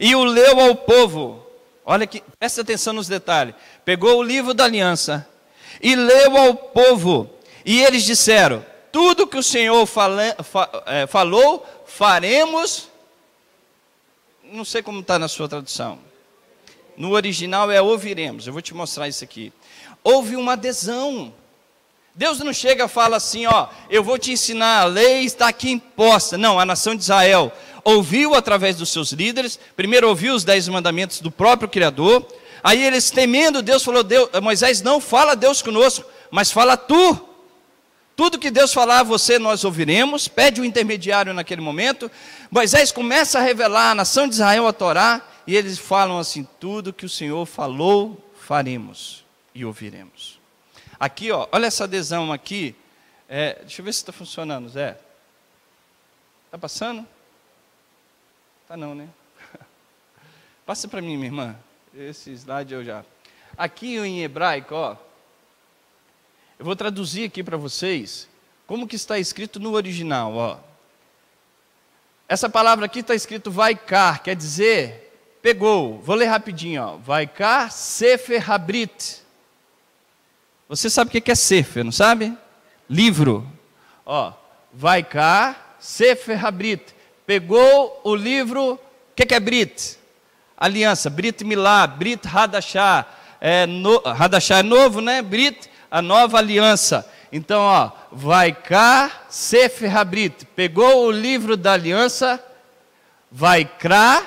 e o leu ao povo. Olha que, presta atenção nos detalhes pegou o livro da aliança e leu ao povo. E eles disseram: Tudo que o Senhor fala, fa, é, falou, faremos. Não sei como está na sua tradução. No original é ouviremos. Eu vou te mostrar isso aqui. Houve uma adesão. Deus não chega e fala assim: Ó, eu vou te ensinar a lei, está aqui imposta. Não, a nação de Israel ouviu através dos seus líderes, primeiro ouviu os dez mandamentos do próprio Criador, Aí eles temendo, Deus falou: Deus, Moisés, não fala Deus conosco, mas fala tu. Tudo que Deus falar a você, nós ouviremos. Pede o um intermediário naquele momento. Moisés começa a revelar a nação de Israel a Torá. E eles falam assim: tudo que o Senhor falou, faremos e ouviremos. Aqui, ó, olha essa adesão aqui. É, deixa eu ver se está funcionando, Zé. Está passando? Está não, né? *laughs* Passa para mim, minha irmã esse slide eu já. Aqui em hebraico, ó. Eu vou traduzir aqui para vocês como que está escrito no original, ó. Essa palavra aqui está escrito car, quer dizer pegou. Vou ler rapidinho, ó. car, sefer habrit. Você sabe o que é sefer, não sabe? Livro. Ó, car, sefer habrit. Pegou o livro, o que, que é brit? aliança, Brit Milá, Brit Hadashah, é no, é novo, né? Brit, a nova aliança. Então, ó, vai cá, Sefer Habrit, pegou o livro da aliança, vai cá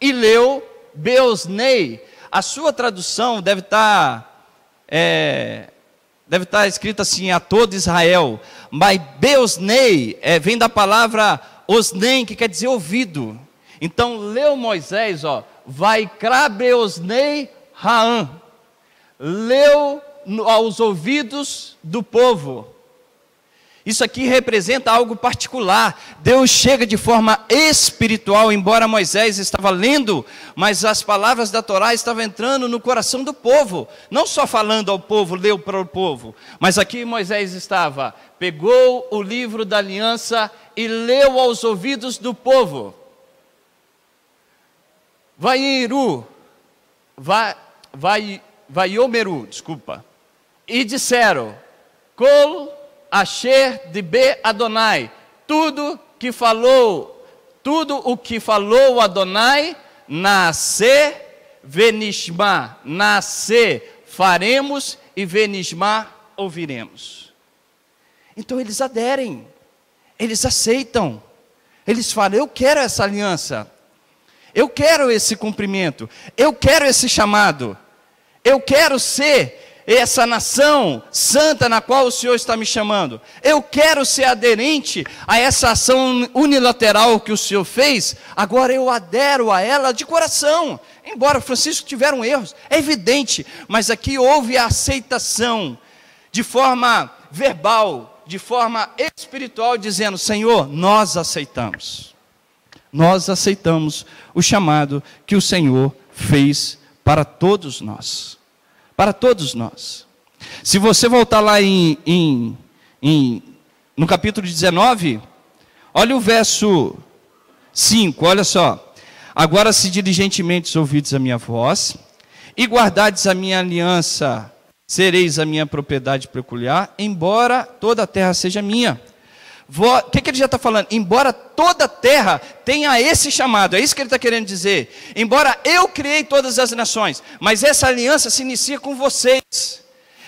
e leu Beosnei. A sua tradução deve estar tá, é, deve estar tá escrita assim a todo Israel, mas Beosnei é, vem da palavra osnem, que quer dizer ouvido. Então leu Moisés, ó, vai crabeosnei Raam, leu aos ouvidos do povo. Isso aqui representa algo particular. Deus chega de forma espiritual, embora Moisés estava lendo, mas as palavras da Torá estavam entrando no coração do povo. Não só falando ao povo, leu para o povo, mas aqui Moisés estava, pegou o livro da aliança e leu aos ouvidos do povo. Vairu, vai, vai, Vaiomeru, desculpa, e disseram, Col Asher de Be Adonai, tudo que falou, tudo o que falou Adonai, nascer, venishma, nascer, faremos e venishma, ouviremos. Então eles aderem, eles aceitam, eles falam, eu quero essa aliança, eu quero esse cumprimento, eu quero esse chamado, eu quero ser essa nação santa na qual o Senhor está me chamando, eu quero ser aderente a essa ação unilateral que o Senhor fez, agora eu adero a ela de coração. Embora Francisco tiveram erros, é evidente, mas aqui houve a aceitação de forma verbal, de forma espiritual, dizendo: Senhor, nós aceitamos nós aceitamos o chamado que o Senhor fez para todos nós. Para todos nós. Se você voltar lá em, em, em no capítulo 19, olha o verso 5, olha só. Agora, se diligentemente ouvidos a minha voz, e guardades a minha aliança, sereis a minha propriedade peculiar, embora toda a terra seja minha o que, que ele já está falando? Embora toda a terra tenha esse chamado, é isso que ele está querendo dizer. Embora eu criei todas as nações, mas essa aliança se inicia com vocês.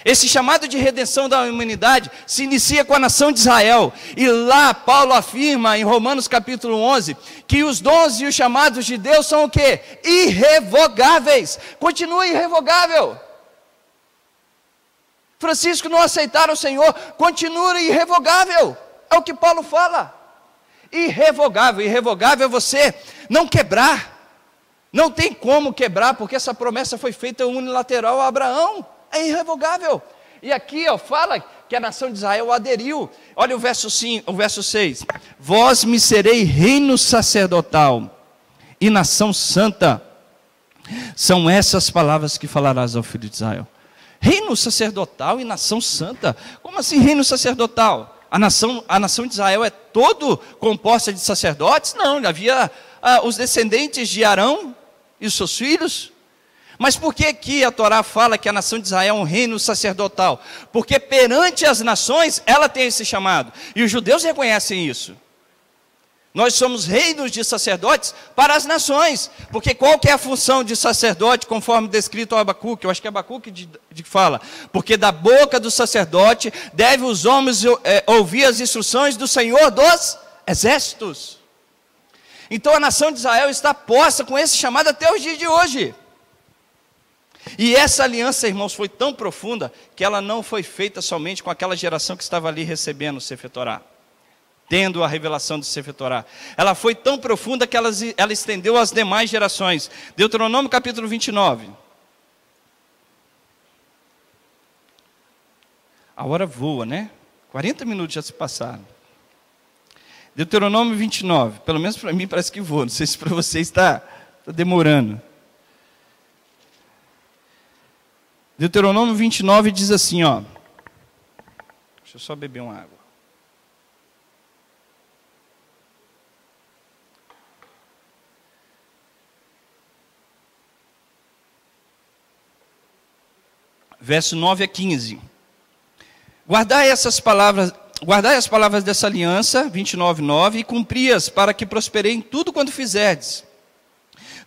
Esse chamado de redenção da humanidade se inicia com a nação de Israel. E lá Paulo afirma em Romanos capítulo 11 que os dons e os chamados de Deus são o quê? Irrevogáveis. Continua irrevogável. Francisco não aceitar o Senhor, continua irrevogável. É o que Paulo fala. Irrevogável, irrevogável é você não quebrar. Não tem como quebrar, porque essa promessa foi feita unilateral a Abraão. É irrevogável. E aqui, ó, fala que a nação de Israel aderiu. Olha o verso cinco, o verso 6. Vós me serei reino sacerdotal e nação santa. São essas palavras que falarás ao filho de Israel. Reino sacerdotal e nação santa. Como assim reino sacerdotal? A nação, a nação de Israel é todo composta de sacerdotes? Não, havia ah, os descendentes de Arão e os seus filhos. Mas por que que a Torá fala que a nação de Israel é um reino sacerdotal? Porque perante as nações ela tem esse chamado. E os judeus reconhecem isso. Nós somos reinos de sacerdotes para as nações, porque qual que é a função de sacerdote, conforme descrito em Abacuque? Eu acho que é Abacuque de, fala, porque da boca do sacerdote deve os homens é, ouvir as instruções do Senhor dos exércitos. Então a nação de Israel está posta com esse chamado até os dias de hoje. E essa aliança, irmãos, foi tão profunda que ela não foi feita somente com aquela geração que estava ali recebendo o Sefetorá tendo a revelação de se Ela foi tão profunda que ela, ela estendeu às demais gerações. Deuteronômio capítulo 29. A hora voa, né? 40 minutos já se passaram. Deuteronômio 29. Pelo menos para mim parece que voa. Não sei se para você está, está demorando. Deuteronômio 29 diz assim, ó. Deixa eu só beber uma água. verso 9 a 15. Guardai essas palavras, guardai as palavras dessa aliança, 29, 9, e cumpri-as para que prosperei em tudo quanto fizerdes.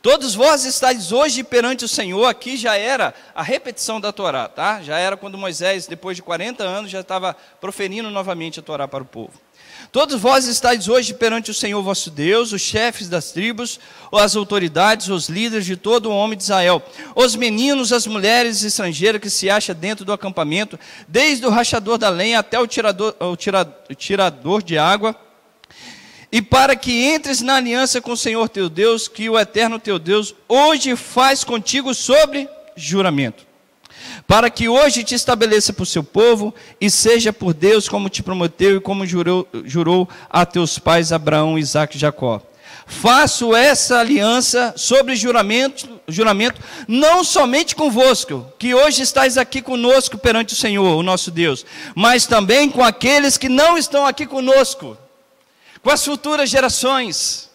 Todos vós estáis hoje perante o Senhor, aqui já era a repetição da Torá, tá? Já era quando Moisés, depois de 40 anos, já estava proferindo novamente a Torá para o povo. Todos vós estáis hoje perante o Senhor vosso Deus, os chefes das tribos, as autoridades, os líderes de todo o homem de Israel, os meninos, as mulheres estrangeiras que se acham dentro do acampamento, desde o rachador da lenha até o tirador, o o tirador de água, e para que entres na aliança com o Senhor teu Deus, que o eterno teu Deus hoje faz contigo sobre juramento para que hoje te estabeleça para o seu povo e seja por Deus como te prometeu e como jurou, jurou a teus pais Abraão, Isaac e Jacó. Faço essa aliança sobre juramento, juramento, não somente convosco, que hoje estáis aqui conosco perante o Senhor, o nosso Deus, mas também com aqueles que não estão aqui conosco, com as futuras gerações.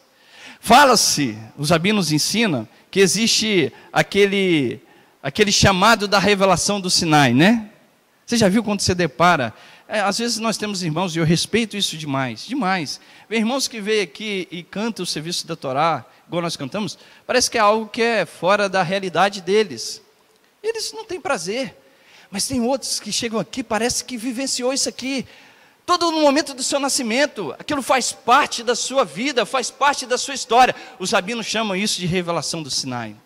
Fala-se, os rabinos ensinam, que existe aquele aquele chamado da revelação do Sinai, né? Você já viu quando você depara? É, às vezes nós temos irmãos, e eu respeito isso demais, demais. Vem irmãos que veem aqui e cantam o serviço da Torá, igual nós cantamos, parece que é algo que é fora da realidade deles. Eles não têm prazer. Mas tem outros que chegam aqui, parece que vivenciou isso aqui. Todo no momento do seu nascimento, aquilo faz parte da sua vida, faz parte da sua história. Os rabinos chamam isso de revelação do Sinai.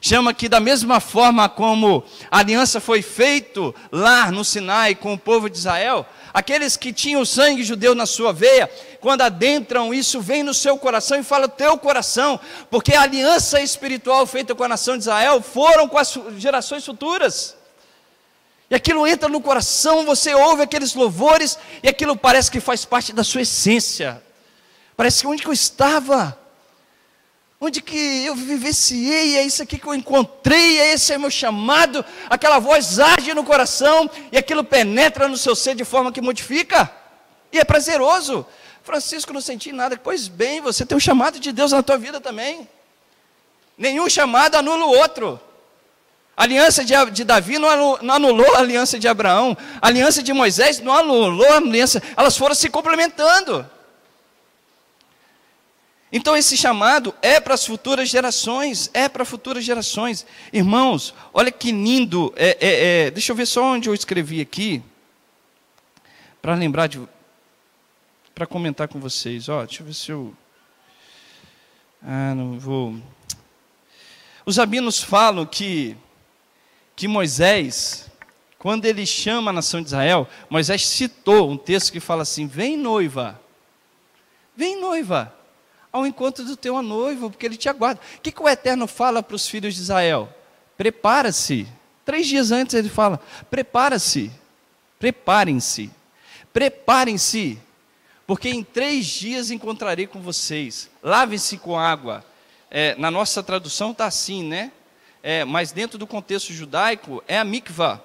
Chama que da mesma forma como a aliança foi feita lá no Sinai com o povo de Israel, aqueles que tinham sangue judeu na sua veia, quando adentram isso, vem no seu coração e fala teu coração, porque a aliança espiritual feita com a nação de Israel foram com as gerações futuras. E aquilo entra no coração, você ouve aqueles louvores e aquilo parece que faz parte da sua essência. Parece que onde que eu estava? onde que eu vivenciei, é isso aqui que eu encontrei, é esse é meu chamado. Aquela voz age no coração e aquilo penetra no seu ser de forma que modifica. E é prazeroso. Francisco, não senti nada. Pois bem, você tem um chamado de Deus na tua vida também. Nenhum chamado anula o outro. A aliança de, de Davi não, não anulou a aliança de Abraão. A aliança de Moisés não anulou a aliança. Elas foram se complementando. Então esse chamado é para as futuras gerações, é para futuras gerações. Irmãos, olha que lindo. É, é, é, deixa eu ver só onde eu escrevi aqui, para lembrar de, para comentar com vocês. Ó, deixa eu ver se eu, ah, não vou. Os rabinos falam que que Moisés, quando ele chama a nação de Israel, Moisés citou um texto que fala assim: "Vem noiva, vem noiva." ao encontro do teu noivo, porque ele te aguarda. O que, que o Eterno fala para os filhos de Israel? Prepara-se. Três dias antes ele fala: prepara-se, preparem-se, preparem-se, porque em três dias encontrarei com vocês. Lavem-se com água. É, na nossa tradução está assim, né? É, mas dentro do contexto judaico é a mikvah.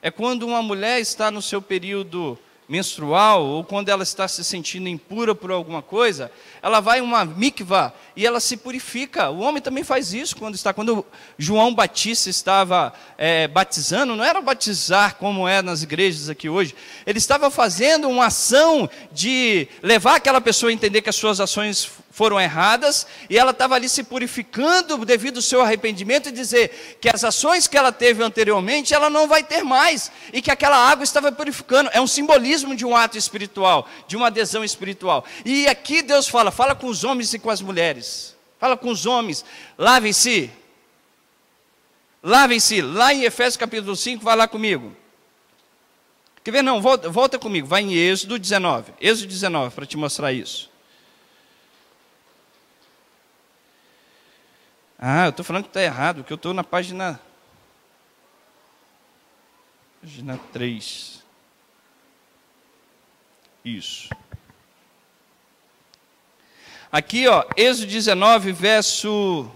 É quando uma mulher está no seu período menstrual ou quando ela está se sentindo impura por alguma coisa, ela vai uma mikva e ela se purifica. O homem também faz isso quando está. Quando João Batista estava é, batizando, não era batizar como é nas igrejas aqui hoje, ele estava fazendo uma ação de levar aquela pessoa a entender que as suas ações foram erradas e ela estava ali se purificando devido ao seu arrependimento e dizer que as ações que ela teve anteriormente ela não vai ter mais e que aquela água estava purificando. É um simbolismo de um ato espiritual, de uma adesão espiritual. E aqui Deus fala: fala com os homens e com as mulheres, fala com os homens, lavem-se, lavem-se. Lá em Efésios capítulo 5, vai lá comigo. Quer ver? Não, volta, volta comigo, vai em Êxodo 19, Êxodo 19, para te mostrar isso. Ah, eu estou falando que está errado, que eu estou na página. Página 3. Isso. Aqui, ó, Êxodo 19, verso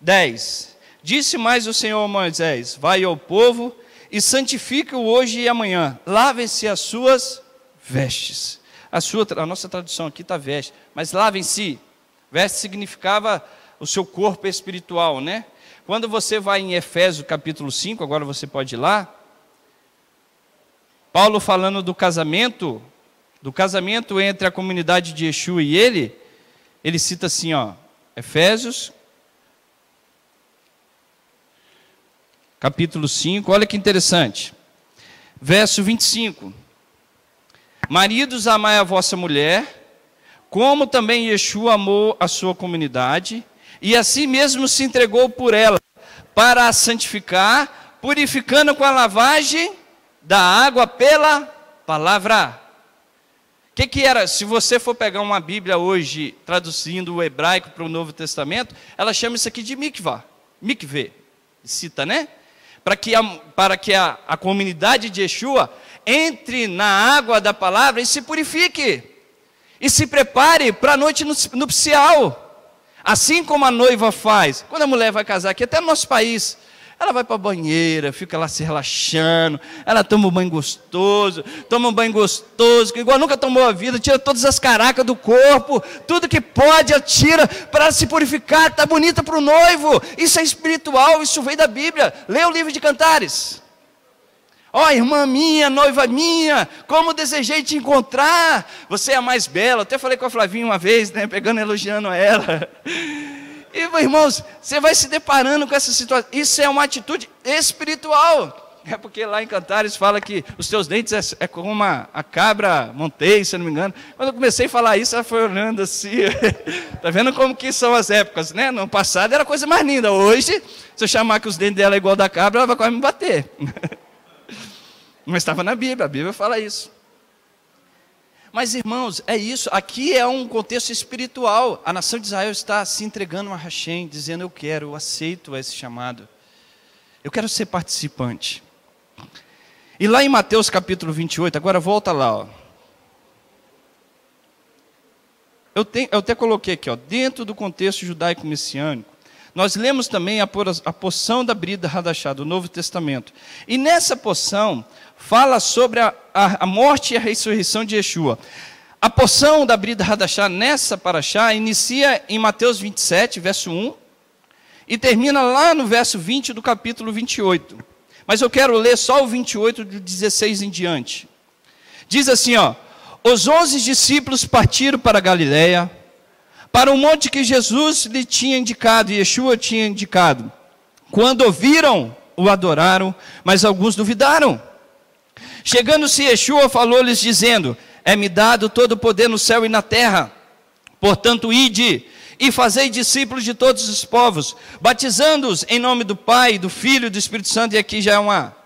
10. Disse mais o Senhor a Moisés: Vai ao povo e santifica-o hoje e amanhã. Lavem-se as suas vestes. A, sua, a nossa tradução aqui está veste, mas lavem-se. Veste significava o seu corpo espiritual, né? Quando você vai em Efésios capítulo 5, agora você pode ir lá. Paulo falando do casamento, do casamento entre a comunidade de Exu e ele, ele cita assim, ó, Efésios capítulo 5, olha que interessante. Verso 25. Maridos, amai a vossa mulher, como também Yeshua amou a sua comunidade e assim mesmo se entregou por ela, para a santificar, purificando com a lavagem da água pela palavra. O que, que era? Se você for pegar uma Bíblia hoje, traduzindo o hebraico para o Novo Testamento, ela chama isso aqui de mikvah, mikveh, cita, né? Para que, a, para que a, a comunidade de Yeshua entre na água da palavra e se purifique. E se prepare para a noite nupcial. Assim como a noiva faz, quando a mulher vai casar aqui, até no nosso país, ela vai para a banheira, fica lá se relaxando, ela toma um banho gostoso, toma um banho gostoso, igual nunca tomou a vida, tira todas as caracas do corpo, tudo que pode, atira tira para se purificar, está bonita para o noivo. Isso é espiritual, isso vem da Bíblia. Lê o livro de Cantares. Ó, oh, irmã minha, noiva minha, como desejei te encontrar. Você é a mais bela. Até falei com a Flavinha uma vez, né? Pegando elogiando ela. E, irmãos, você vai se deparando com essa situação. Isso é uma atitude espiritual. É porque lá em Cantares fala que os teus dentes é, é como a, a cabra montei, se não me engano. Quando eu comecei a falar isso, ela foi olhando assim. *laughs* tá vendo como que são as épocas, né? No passado era coisa mais linda. Hoje, se eu chamar que os dentes dela é igual da cabra, ela vai quase me bater. *laughs* Não estava na Bíblia, a Bíblia fala isso. Mas irmãos, é isso, aqui é um contexto espiritual. A nação de Israel está se entregando a Hashem, dizendo: Eu quero, eu aceito esse chamado, eu quero ser participante. E lá em Mateus capítulo 28, agora volta lá, ó. Eu, tenho, eu até coloquei aqui, ó, dentro do contexto judaico-messiânico, nós lemos também a, a poção da Brida Radachá, do Novo Testamento. E nessa poção, fala sobre a, a, a morte e a ressurreição de Yeshua. A poção da Brida Radachá nessa paraxá inicia em Mateus 27, verso 1, e termina lá no verso 20 do capítulo 28. Mas eu quero ler só o 28 do 16 em diante. Diz assim, ó: Os onze discípulos partiram para Galiléia para o monte que Jesus lhe tinha indicado, Yeshua tinha indicado. Quando ouviram, o adoraram, mas alguns duvidaram. Chegando-se Yeshua, falou-lhes, dizendo: É-me dado todo o poder no céu e na terra. Portanto, ide e fazei discípulos de todos os povos, batizando-os em nome do Pai, do Filho e do Espírito Santo. E aqui já é uma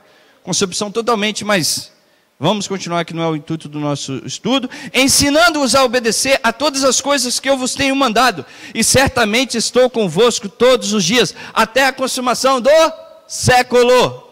concepção totalmente mais Vamos continuar, que não é o intuito do nosso estudo, ensinando-os a obedecer a todas as coisas que eu vos tenho mandado, e certamente estou convosco todos os dias, até a consumação do século.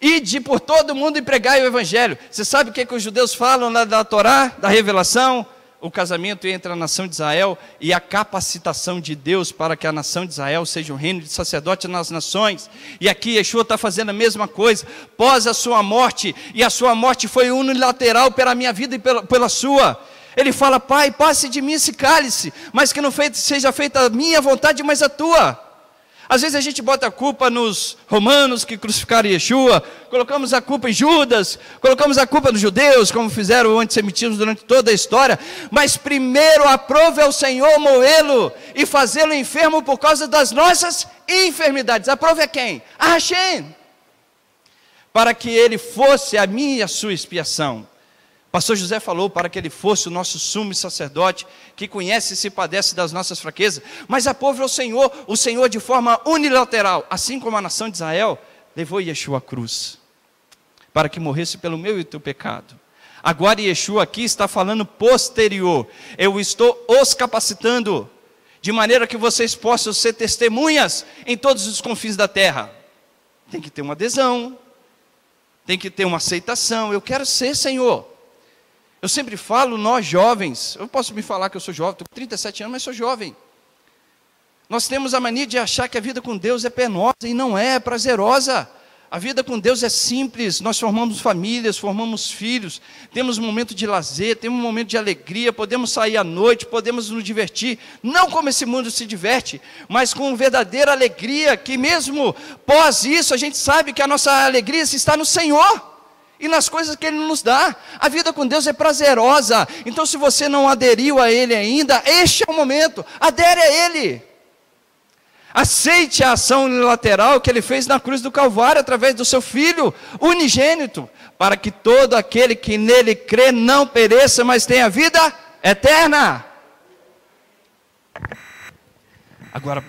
E de por todo mundo e pregai o evangelho. Você sabe o que, é que os judeus falam na, da Torá, da revelação, o casamento entre a nação de Israel e a capacitação de Deus para que a nação de Israel seja um reino de sacerdote nas nações. E aqui Yeshua está fazendo a mesma coisa, pós a sua morte, e a sua morte foi unilateral pela minha vida e pela, pela sua. Ele fala, Pai, passe de mim esse cálice, mas que não seja feita a minha vontade, mas a tua. Às vezes a gente bota a culpa nos romanos que crucificaram Yeshua, colocamos a culpa em Judas, colocamos a culpa nos judeus, como fizeram o antissemitismo durante toda a história, mas primeiro aprove ao Senhor moê-lo e fazê-lo enfermo por causa das nossas enfermidades. Aprove a quem? A Hashem. Para que ele fosse a minha e a sua expiação. Pastor José falou para que ele fosse o nosso sumo sacerdote, que conhece e se padece das nossas fraquezas, mas é o Senhor, o Senhor de forma unilateral, assim como a nação de Israel, levou Yeshua à cruz, para que morresse pelo meu e teu pecado. Agora Yeshua aqui está falando posterior, eu estou os capacitando, de maneira que vocês possam ser testemunhas em todos os confins da terra. Tem que ter uma adesão, tem que ter uma aceitação, eu quero ser Senhor. Eu sempre falo, nós jovens, eu posso me falar que eu sou jovem, estou com 37 anos, mas sou jovem. Nós temos a mania de achar que a vida com Deus é penosa e não é, é prazerosa. A vida com Deus é simples, nós formamos famílias, formamos filhos, temos um momento de lazer, temos um momento de alegria, podemos sair à noite, podemos nos divertir, não como esse mundo se diverte, mas com verdadeira alegria, que mesmo pós isso a gente sabe que a nossa alegria está no Senhor e nas coisas que Ele nos dá. A vida com Deus é prazerosa. Então, se você não aderiu a Ele ainda, este é o momento. Adere a Ele. Aceite a ação unilateral que Ele fez na cruz do Calvário através do seu Filho unigênito, para que todo aquele que nele crê não pereça, mas tenha vida eterna. Agora,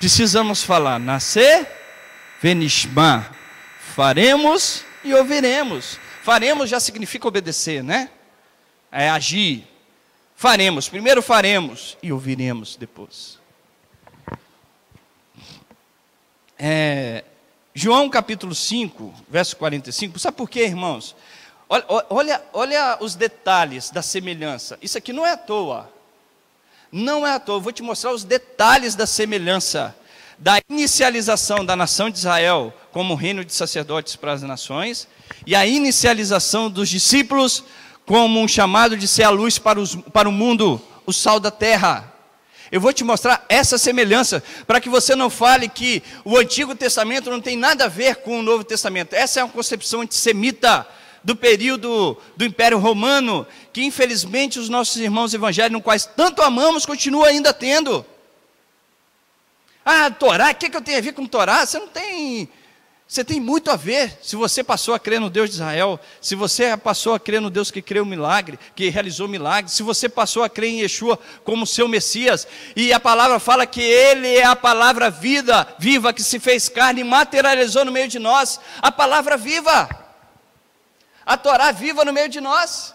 precisamos falar: nascer, venishma, faremos e ouviremos. Faremos já significa obedecer, né? É agir. Faremos, primeiro faremos e ouviremos depois. É, João capítulo 5, verso 45. Sabe por quê, irmãos? Olha, olha, olha os detalhes da semelhança. Isso aqui não é à toa. Não é à toa. Eu vou te mostrar os detalhes da semelhança da inicialização da nação de Israel como reino de sacerdotes para as nações e a inicialização dos discípulos como um chamado de ser a luz para, os, para o mundo, o sal da terra. Eu vou te mostrar essa semelhança, para que você não fale que o Antigo Testamento não tem nada a ver com o Novo Testamento. Essa é uma concepção antissemita do período do Império Romano, que infelizmente os nossos irmãos evangélicos, quais tanto amamos, continuam ainda tendo. Ah, Torá, o que, que eu tenho a ver com Torá? Você não tem. Você tem muito a ver se você passou a crer no Deus de Israel, se você passou a crer no Deus que criou o milagre, que realizou o milagre, se você passou a crer em Yeshua como seu Messias, e a palavra fala que Ele é a palavra vida viva que se fez carne e materializou no meio de nós a palavra viva, a Torá viva no meio de nós.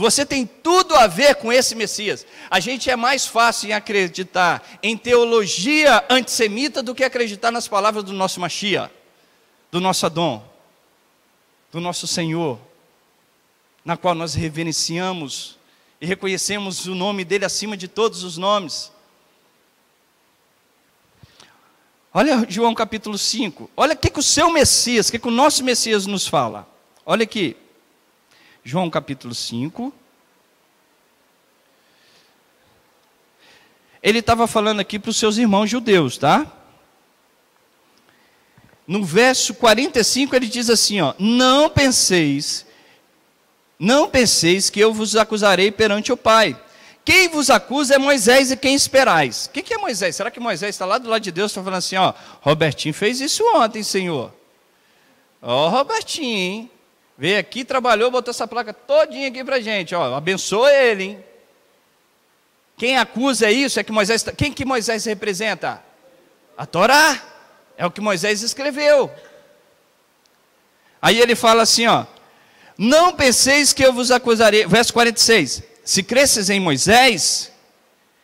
Você tem tudo a ver com esse Messias. A gente é mais fácil em acreditar em teologia antissemita do que acreditar nas palavras do nosso Machia, do nosso Adão, do nosso Senhor, na qual nós reverenciamos e reconhecemos o nome dele acima de todos os nomes. Olha João capítulo 5. Olha o que, que o seu Messias, o que, que o nosso Messias nos fala. Olha aqui. João capítulo 5. Ele estava falando aqui para os seus irmãos judeus, tá? No verso 45 ele diz assim, ó: "Não penseis não penseis que eu vos acusarei perante o Pai. Quem vos acusa é Moisés e quem esperais. O que é Moisés? Será que Moisés está lá do lado de Deus, está falando assim, ó, Robertinho fez isso ontem, Senhor. Ó, Robertinho, hein? Veio aqui, trabalhou, botou essa placa todinha aqui a gente, ó, abençoa ele, hein? Quem acusa é isso é que Moisés, tá, quem que Moisés representa? A Torá. É o que Moisés escreveu. Aí ele fala assim, ó: Não penseis que eu vos acusarei, verso 46. Se cresces em Moisés,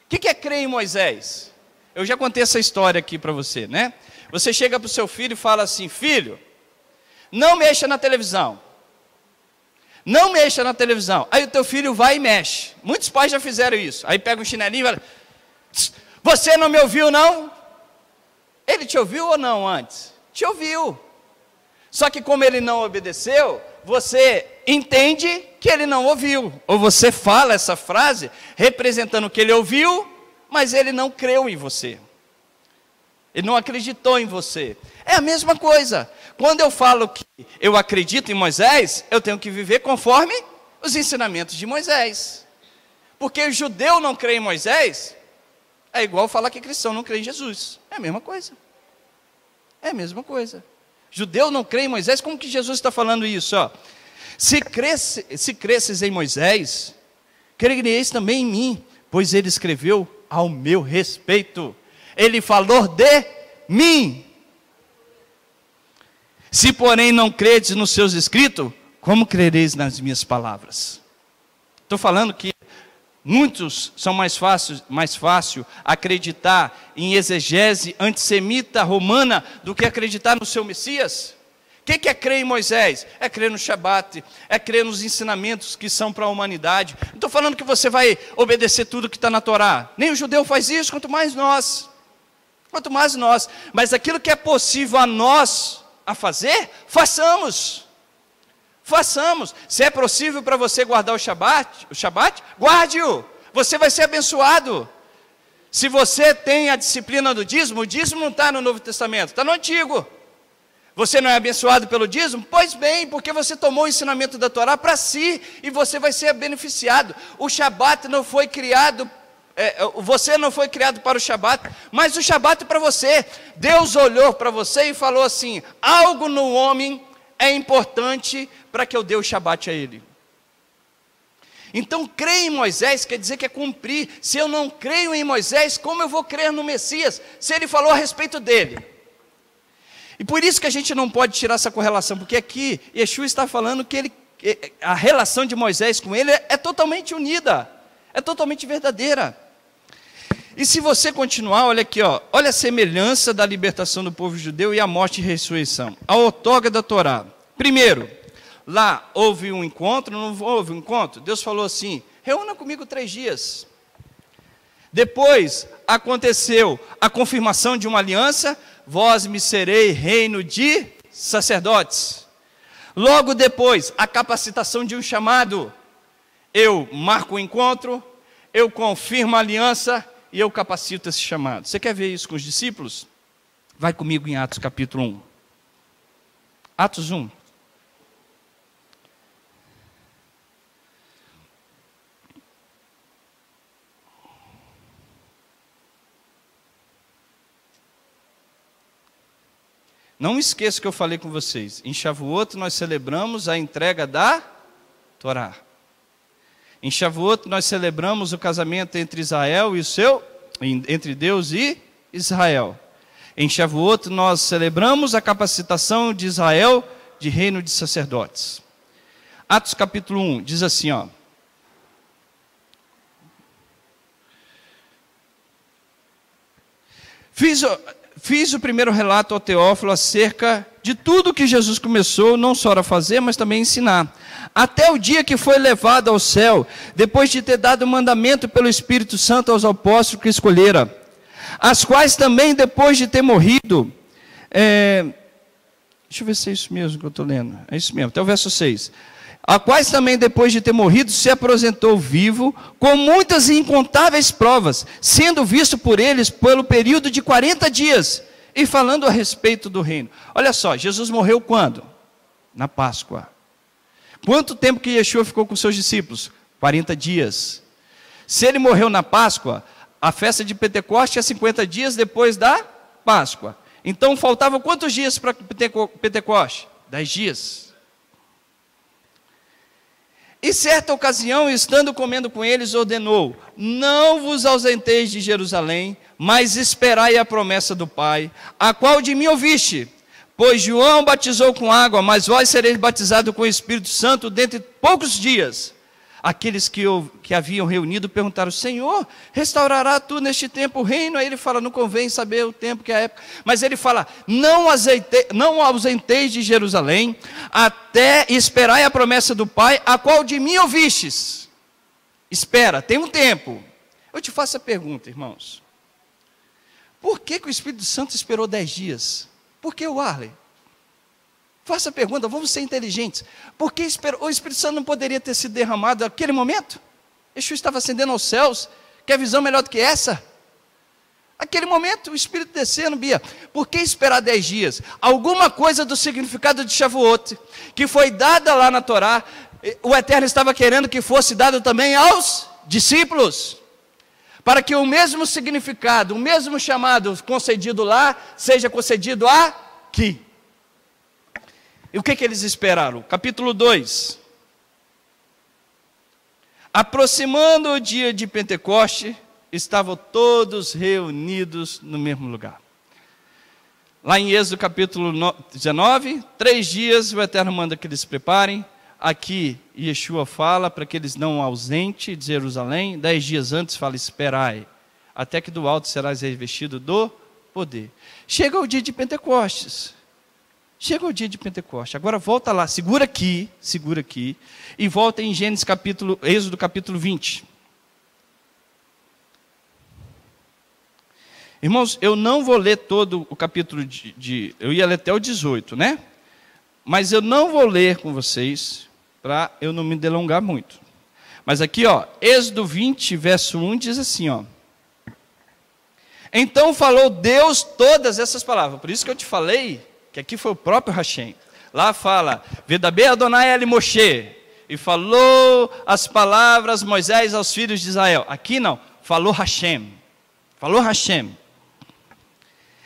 o que, que é crer em Moisés? Eu já contei essa história aqui para você, né? Você chega para o seu filho e fala assim: Filho, não mexa na televisão. Não mexa na televisão. Aí o teu filho vai e mexe. Muitos pais já fizeram isso. Aí pega um chinelinho e vai. Você não me ouviu, não? Ele te ouviu ou não antes? Te ouviu. Só que como ele não obedeceu, você entende que ele não ouviu. Ou você fala essa frase representando que ele ouviu, mas ele não creu em você. Ele não acreditou em você. É a mesma coisa quando eu falo que eu acredito em Moisés, eu tenho que viver conforme os ensinamentos de Moisés. Porque judeu não crê em Moisés, é igual falar que cristão não crê em Jesus. É a mesma coisa. É a mesma coisa. Judeu não crê em Moisés, como que Jesus está falando isso? Ó? Se, cresce, se cresces em Moisés, crereis também em mim, pois ele escreveu ao meu respeito. Ele falou de mim. Se, porém, não credes nos seus escritos, como crereis nas minhas palavras? Estou falando que muitos são mais fácil, mais fácil acreditar em exegese antissemita romana do que acreditar no seu Messias. O que, que é crer em Moisés? É crer no Shabat, é crer nos ensinamentos que são para a humanidade. Não estou falando que você vai obedecer tudo que está na Torá. Nem o judeu faz isso, quanto mais nós. Quanto mais nós. Mas aquilo que é possível a nós, a fazer, façamos. Façamos. Se é possível para você guardar o Shabat, o Shabat guarde-o. Você vai ser abençoado. Se você tem a disciplina do dízimo, o dízimo não está no Novo Testamento, está no Antigo. Você não é abençoado pelo dízimo? Pois bem, porque você tomou o ensinamento da Torá para si e você vai ser beneficiado. O Shabat não foi criado é, é, você não foi criado para o Shabat, mas o Shabat é para você. Deus olhou para você e falou assim: algo no homem é importante para que eu dê o Shabat a ele. Então, crer em Moisés quer dizer que é cumprir. Se eu não creio em Moisés, como eu vou crer no Messias, se ele falou a respeito dele? E por isso que a gente não pode tirar essa correlação, porque aqui Yeshua está falando que ele, a relação de Moisés com ele é, é totalmente unida, é totalmente verdadeira. E se você continuar, olha aqui, ó, olha a semelhança da libertação do povo judeu e a morte e ressurreição. A outorga da Torá. Primeiro, lá houve um encontro, não houve um encontro? Deus falou assim: reúna comigo três dias. Depois aconteceu a confirmação de uma aliança, vós me serei reino de sacerdotes. Logo depois, a capacitação de um chamado. Eu marco o encontro, eu confirmo a aliança, e eu capacito esse chamado. Você quer ver isso com os discípulos? Vai comigo em Atos capítulo 1. Atos 1. Não esqueça que eu falei com vocês. Em Shavuot nós celebramos a entrega da Torá. Em Shavuot nós celebramos o casamento entre Israel e o seu, entre Deus e Israel. Em Shavuot nós celebramos a capacitação de Israel de reino de sacerdotes. Atos capítulo 1 diz assim, ó: Fiz, fiz o primeiro relato ao Teófilo acerca de tudo que Jesus começou, não só a fazer, mas também ensinar. Até o dia que foi levado ao céu, depois de ter dado o mandamento pelo Espírito Santo aos apóstolos que escolhera, as quais também, depois de ter morrido, é... deixa eu ver se é isso mesmo que eu estou lendo, é isso mesmo, até o verso 6 a quais também depois de ter morrido se apresentou vivo, com muitas e incontáveis provas, sendo visto por eles pelo período de 40 dias, e falando a respeito do reino. Olha só, Jesus morreu quando? Na Páscoa. Quanto tempo que Yeshua ficou com seus discípulos? 40 dias. Se ele morreu na Páscoa, a festa de Pentecostes é 50 dias depois da Páscoa. Então faltavam quantos dias para Pentecostes? 10 dias. E certa ocasião, estando comendo com eles, ordenou: Não vos ausenteis de Jerusalém, mas esperai a promessa do Pai, a qual de mim ouviste. Pois João batizou com água, mas vós sereis batizados com o Espírito Santo dentro de poucos dias aqueles que, eu, que haviam reunido perguntaram: Senhor, restaurará tu neste tempo o reino? Aí ele fala: Não convém saber o tempo que é a época. Mas ele fala: Não, azeite, não ausenteis de Jerusalém, até esperai a promessa do Pai, a qual de mim ouvistes. Espera, tem um tempo. Eu te faço a pergunta, irmãos: Por que, que o Espírito Santo esperou dez dias? Por que o Arley? Faça a pergunta, vamos ser inteligentes. Por que o Espírito Santo não poderia ter sido derramado naquele momento? Exu estava acendendo aos céus. Quer visão é melhor do que essa? Aquele momento, o Espírito descendo, Bia. Por que esperar dez dias? Alguma coisa do significado de Shavuot, que foi dada lá na Torá, o Eterno estava querendo que fosse dado também aos discípulos, para que o mesmo significado, o mesmo chamado concedido lá, seja concedido aqui. E o que, que eles esperaram? Capítulo 2. Aproximando o dia de Pentecoste, estavam todos reunidos no mesmo lugar. Lá em Êxodo capítulo 19, três dias o Eterno manda que eles se preparem. Aqui Yeshua fala para que eles não ausentem de Jerusalém. Dez dias antes fala: esperai, até que do alto serás revestido do poder. Chega o dia de Pentecostes. Chega o dia de Pentecostes. Agora volta lá, segura aqui, segura aqui, e volta em Gênesis capítulo, Êxodo capítulo 20. Irmãos, eu não vou ler todo o capítulo de, de eu ia ler até o 18, né? Mas eu não vou ler com vocês para eu não me delongar muito. Mas aqui, ó, Êxodo 20, verso 1 diz assim, ó: Então falou Deus todas essas palavras. Por isso que eu te falei que aqui foi o próprio Hashem. Lá fala, Vedaber Adonai El Moshe, e falou as palavras Moisés aos filhos de Israel. Aqui não, falou Hashem. Falou Hashem.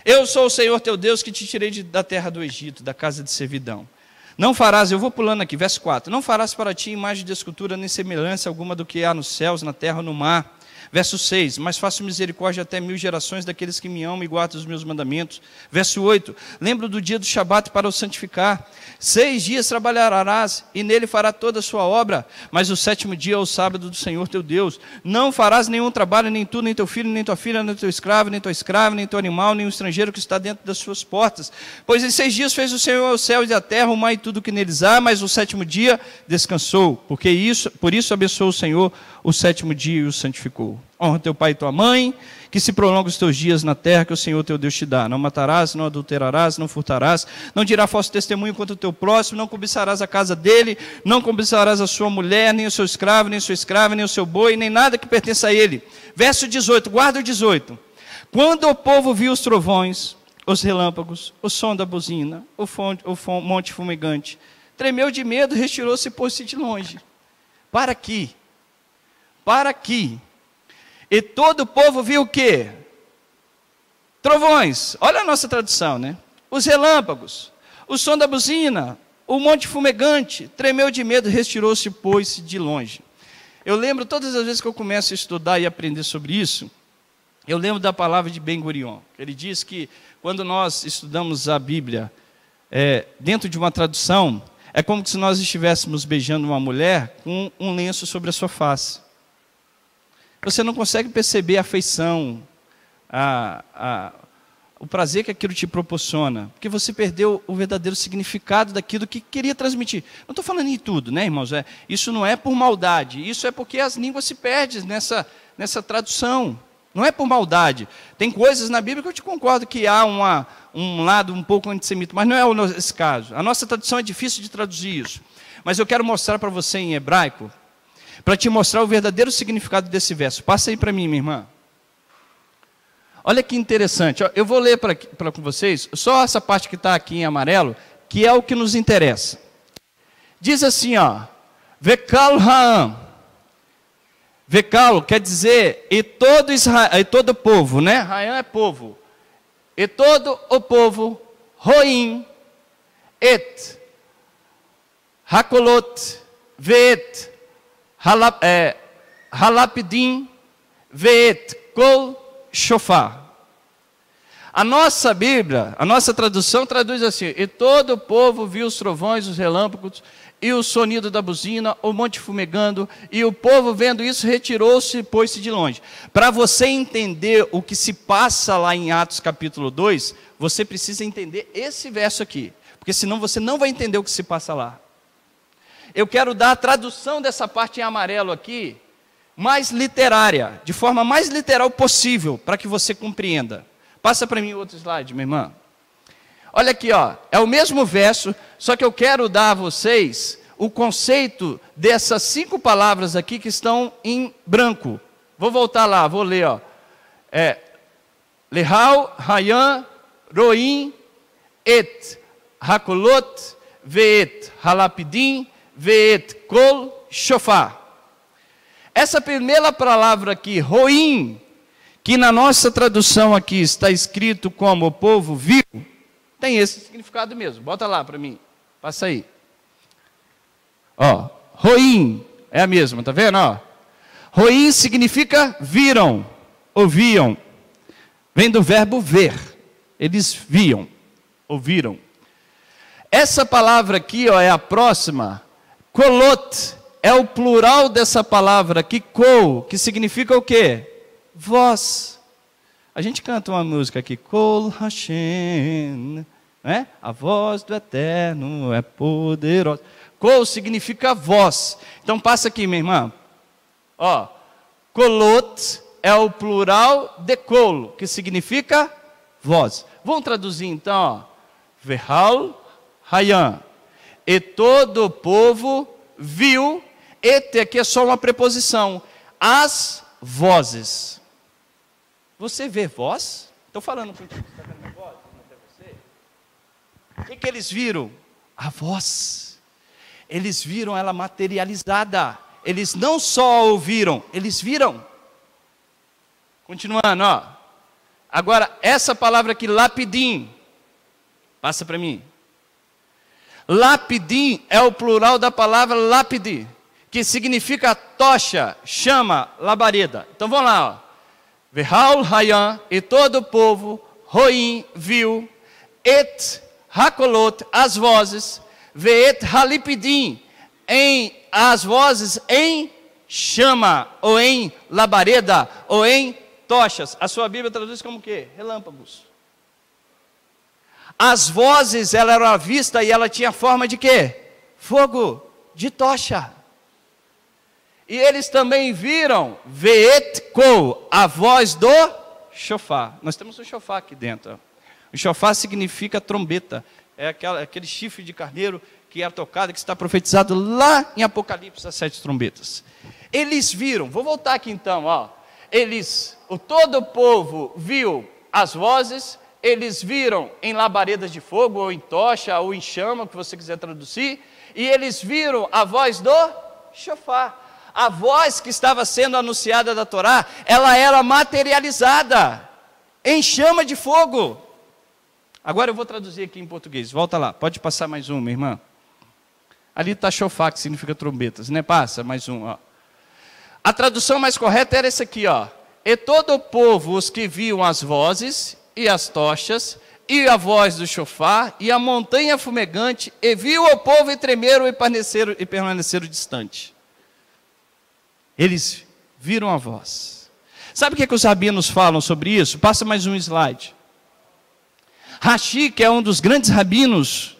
Eu sou o Senhor teu Deus que te tirei de, da terra do Egito, da casa de servidão. Não farás, eu vou pulando aqui, verso 4. Não farás para ti imagem de escultura nem semelhança alguma do que há nos céus, na terra, no mar Verso 6: Mas faço misericórdia até mil gerações daqueles que me amam e guardam os meus mandamentos. Verso 8: Lembro do dia do Shabat para o santificar. Seis dias trabalharás e nele fará toda a sua obra, mas o sétimo dia é o sábado do Senhor teu Deus. Não farás nenhum trabalho, nem tu, nem teu filho, nem tua filha, nem teu escravo, nem tua escrava, nem teu animal, nem o estrangeiro que está dentro das suas portas. Pois em seis dias fez o Senhor os céus e a terra, o mar e tudo que neles há, mas o sétimo dia descansou, porque isso, por isso abençoou o Senhor o sétimo dia e o santificou. Honra teu pai e tua mãe, que se prolongue os teus dias na terra que o Senhor teu Deus te dá. Não matarás, não adulterarás, não furtarás, não dirá falso testemunho contra o teu próximo, não cobiçarás a casa dele, não cobiçarás a sua mulher, nem o seu escravo, nem a sua escrava, nem o seu boi, nem nada que pertença a ele. Verso 18, guarda o 18. Quando o povo viu os trovões, os relâmpagos, o som da buzina, o, fonte, o monte fumegante, tremeu de medo, retirou-se por se de longe. Para aqui, para aqui, e todo o povo viu o quê? Trovões. Olha a nossa tradução, né? Os relâmpagos, o som da buzina, o monte fumegante, tremeu de medo, retirou-se, pôs-se de longe. Eu lembro todas as vezes que eu começo a estudar e aprender sobre isso, eu lembro da palavra de Ben Gurion. Ele diz que quando nós estudamos a Bíblia é, dentro de uma tradução, é como se nós estivéssemos beijando uma mulher com um lenço sobre a sua face. Você não consegue perceber a afeição, a, a, o prazer que aquilo te proporciona, porque você perdeu o verdadeiro significado daquilo que queria transmitir. Não estou falando em tudo, né, irmãos? É, isso não é por maldade, isso é porque as línguas se perdem nessa, nessa tradução. Não é por maldade. Tem coisas na Bíblia que eu te concordo que há uma, um lado um pouco antissemita, mas não é esse caso. A nossa tradução é difícil de traduzir isso. Mas eu quero mostrar para você em hebraico para te mostrar o verdadeiro significado desse verso. Passa aí para mim, minha irmã. Olha que interessante. Eu vou ler para com vocês só essa parte que está aqui em amarelo, que é o que nos interessa. Diz assim, ó, Vekal Raam. Vekal quer dizer e todo Israel, e todo povo, né? Raam é povo. E todo o povo, Roim, Et, Hakolot, vet halap, é, Veet Kol Shofar. A nossa Bíblia, a nossa tradução traduz assim: E todo o povo viu os trovões, os relâmpagos e o sonido da buzina, o monte fumegando, e o povo vendo isso retirou-se e pôs-se de longe. Para você entender o que se passa lá em Atos capítulo 2, você precisa entender esse verso aqui, porque senão você não vai entender o que se passa lá eu quero dar a tradução dessa parte em amarelo aqui, mais literária, de forma mais literal possível, para que você compreenda. Passa para mim outro slide, minha irmã. Olha aqui, ó, é o mesmo verso, só que eu quero dar a vocês o conceito dessas cinco palavras aqui que estão em branco. Vou voltar lá, vou ler, ó. É Lehal, Hayan, Roim, Et, Hakolot, Veet, Halapidim, veet kol shofar. Essa primeira palavra aqui, roim, que na nossa tradução aqui está escrito como o povo viu, tem esse significado mesmo. Bota lá para mim. Passa aí. Ó, roim é a mesma, tá vendo, ó? Roim significa viram, ouviam. Vem do verbo ver. Eles viam, ouviram. Essa palavra aqui, ó, é a próxima Kolot é o plural dessa palavra, kikol, que significa o quê? Voz. A gente canta uma música aqui, Kol Hashem, né? a voz do Eterno é poderosa. Kol significa voz. Então passa aqui, minha irmã. Ó, kolot é o plural de kol, que significa voz. Vamos traduzir então, ó. Verhal Hayan. E todo o povo viu, ete aqui é só uma preposição, as vozes. Você vê voz? Estou falando contigo, está vendo minha voz? Até você. O que, que eles viram? A voz. Eles viram ela materializada. Eles não só ouviram, eles viram. Continuando, ó. Agora, essa palavra aqui, lapidim, passa para mim. Lapidim é o plural da palavra lápide, que significa tocha, chama, labareda. Então vamos lá. Verhaul Hayan e todo o povo, Roim viu, Et Hakolot, as vozes, Veet Halipidim, em as vozes em chama, ou em labareda, ou em tochas. A sua Bíblia traduz como quê? Relâmpagos as vozes, ela era vista e ela tinha forma de quê? Fogo, de tocha. E eles também viram Veetco, a voz do chofar. Nós temos um chofar aqui dentro. O chofar significa trombeta. É aquela, aquele chifre de carneiro que é tocado, que está profetizado lá em Apocalipse, as sete trombetas. Eles viram, vou voltar aqui então, ó. Eles, o todo o povo viu as vozes, eles viram em labaredas de fogo, ou em tocha, ou em chama, o que você quiser traduzir, e eles viram a voz do chofar. A voz que estava sendo anunciada da Torá, ela era materializada em chama de fogo. Agora eu vou traduzir aqui em português. Volta lá, pode passar mais uma, irmã. Ali está chofar, que significa trombetas, né? Passa mais um, ó. A tradução mais correta era essa aqui, ó. E todo o povo, os que viam as vozes e as tochas, e a voz do chofar, e a montanha fumegante, e viu o povo e tremeram e permaneceram, e permaneceram distante. Eles viram a voz. Sabe o que, é que os rabinos falam sobre isso? Passa mais um slide. Rashi, que é um dos grandes rabinos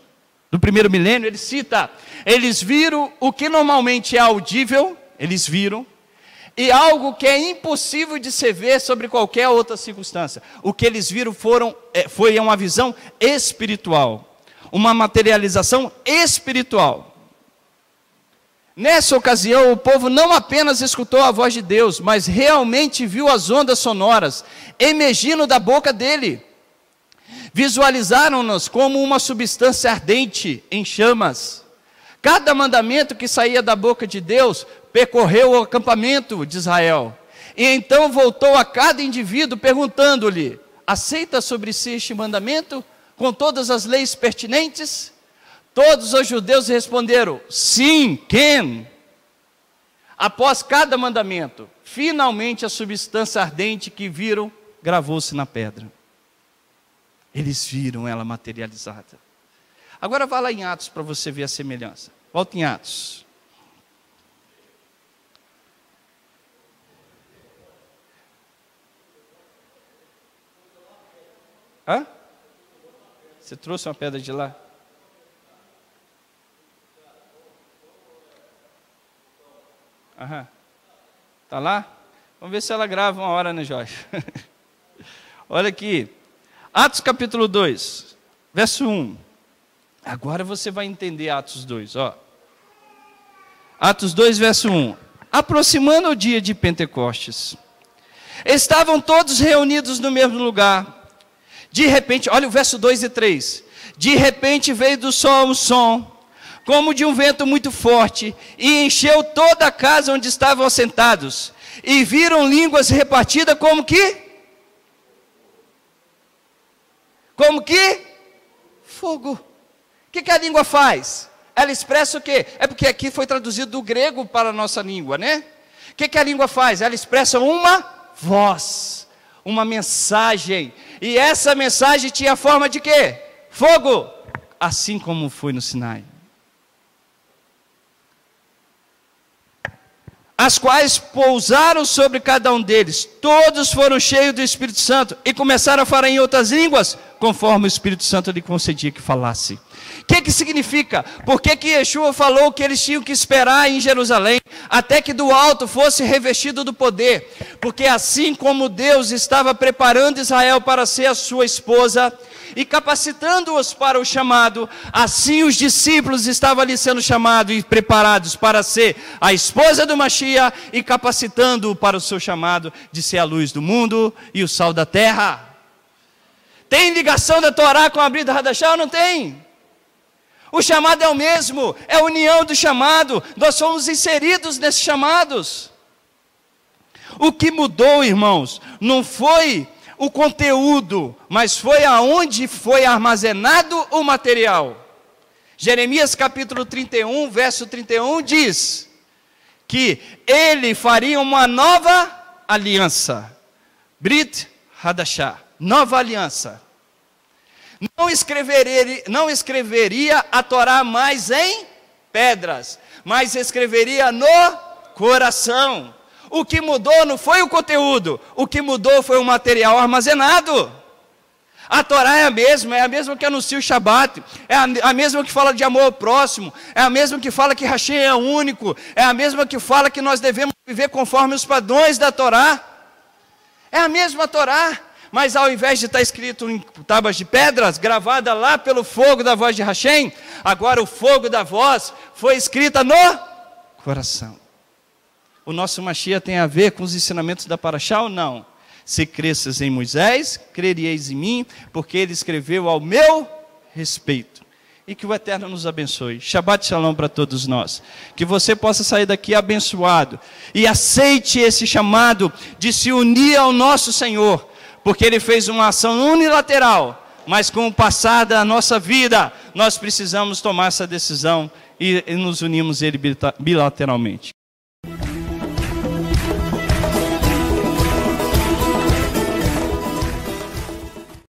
do primeiro milênio, ele cita: eles viram o que normalmente é audível, eles viram, e algo que é impossível de se ver sobre qualquer outra circunstância. O que eles viram foram, é, foi uma visão espiritual, uma materialização espiritual. Nessa ocasião, o povo não apenas escutou a voz de Deus, mas realmente viu as ondas sonoras emergindo da boca dele. Visualizaram-nos como uma substância ardente em chamas. Cada mandamento que saía da boca de Deus percorreu o acampamento de Israel. E então voltou a cada indivíduo perguntando-lhe: Aceita sobre si este mandamento, com todas as leis pertinentes? Todos os judeus responderam: Sim, quem? Após cada mandamento, finalmente a substância ardente que viram gravou-se na pedra. Eles viram ela materializada. Agora vá lá em Atos para você ver a semelhança. Volta em Atos. Você trouxe uma pedra de lá? Aham. Tá lá? Vamos ver se ela grava uma hora, né, Jorge? *laughs* Olha aqui. Atos capítulo 2, verso 1. Agora você vai entender Atos 2, ó. Atos 2, verso 1. Aproximando o dia de Pentecostes, estavam todos reunidos no mesmo lugar de repente, olha o verso 2 e 3. De repente veio do sol um som, como de um vento muito forte, e encheu toda a casa onde estavam assentados. E viram línguas repartidas como que? Como que? Fogo. O que, que a língua faz? Ela expressa o quê? É porque aqui foi traduzido do grego para a nossa língua, né? O que, que a língua faz? Ela expressa uma voz, uma mensagem e essa mensagem tinha forma de quê? Fogo, assim como foi no Sinai. As quais pousaram sobre cada um deles. Todos foram cheios do Espírito Santo e começaram a falar em outras línguas, conforme o Espírito Santo lhe concedia que falasse. O que, que significa? Por que, que Yeshua falou que eles tinham que esperar em Jerusalém até que do alto fosse revestido do poder? Porque assim como Deus estava preparando Israel para ser a sua esposa, e capacitando-os para o chamado, assim os discípulos estavam ali sendo chamados e preparados para ser a esposa do Machia e capacitando-o para o seu chamado de ser a luz do mundo e o sal da terra. Tem ligação da Torá com a Brita Radachá ou não tem? O chamado é o mesmo, é a união do chamado, nós somos inseridos nesses chamados. O que mudou, irmãos, não foi o conteúdo, mas foi aonde foi armazenado o material. Jeremias capítulo 31, verso 31 diz que ele faria uma nova aliança. Brit Hadashah nova aliança, não escreveria, não escreveria a Torá mais em pedras, mas escreveria no coração. O que mudou não foi o conteúdo, o que mudou foi o material armazenado. A Torá é a mesma, é a mesma que anuncia o Shabat, é a, mesma que fala de amor ao próximo, é a mesma que fala que Hashem é único, é a mesma que fala que nós devemos viver conforme os padrões da Torá. É a mesma Torá mas ao invés de estar tá escrito em tábuas de pedras, gravada lá pelo fogo da voz de Hashem, agora o fogo da voz foi escrita no coração. O nosso Mashiach tem a ver com os ensinamentos da Paraxá ou não? Se cresces em Moisés, creríeis em mim, porque ele escreveu ao meu respeito. E que o Eterno nos abençoe. Shabbat Shalom para todos nós. Que você possa sair daqui abençoado. E aceite esse chamado de se unir ao nosso Senhor porque ele fez uma ação unilateral, mas com o passar da nossa vida, nós precisamos tomar essa decisão e, e nos unimos ele bilateralmente.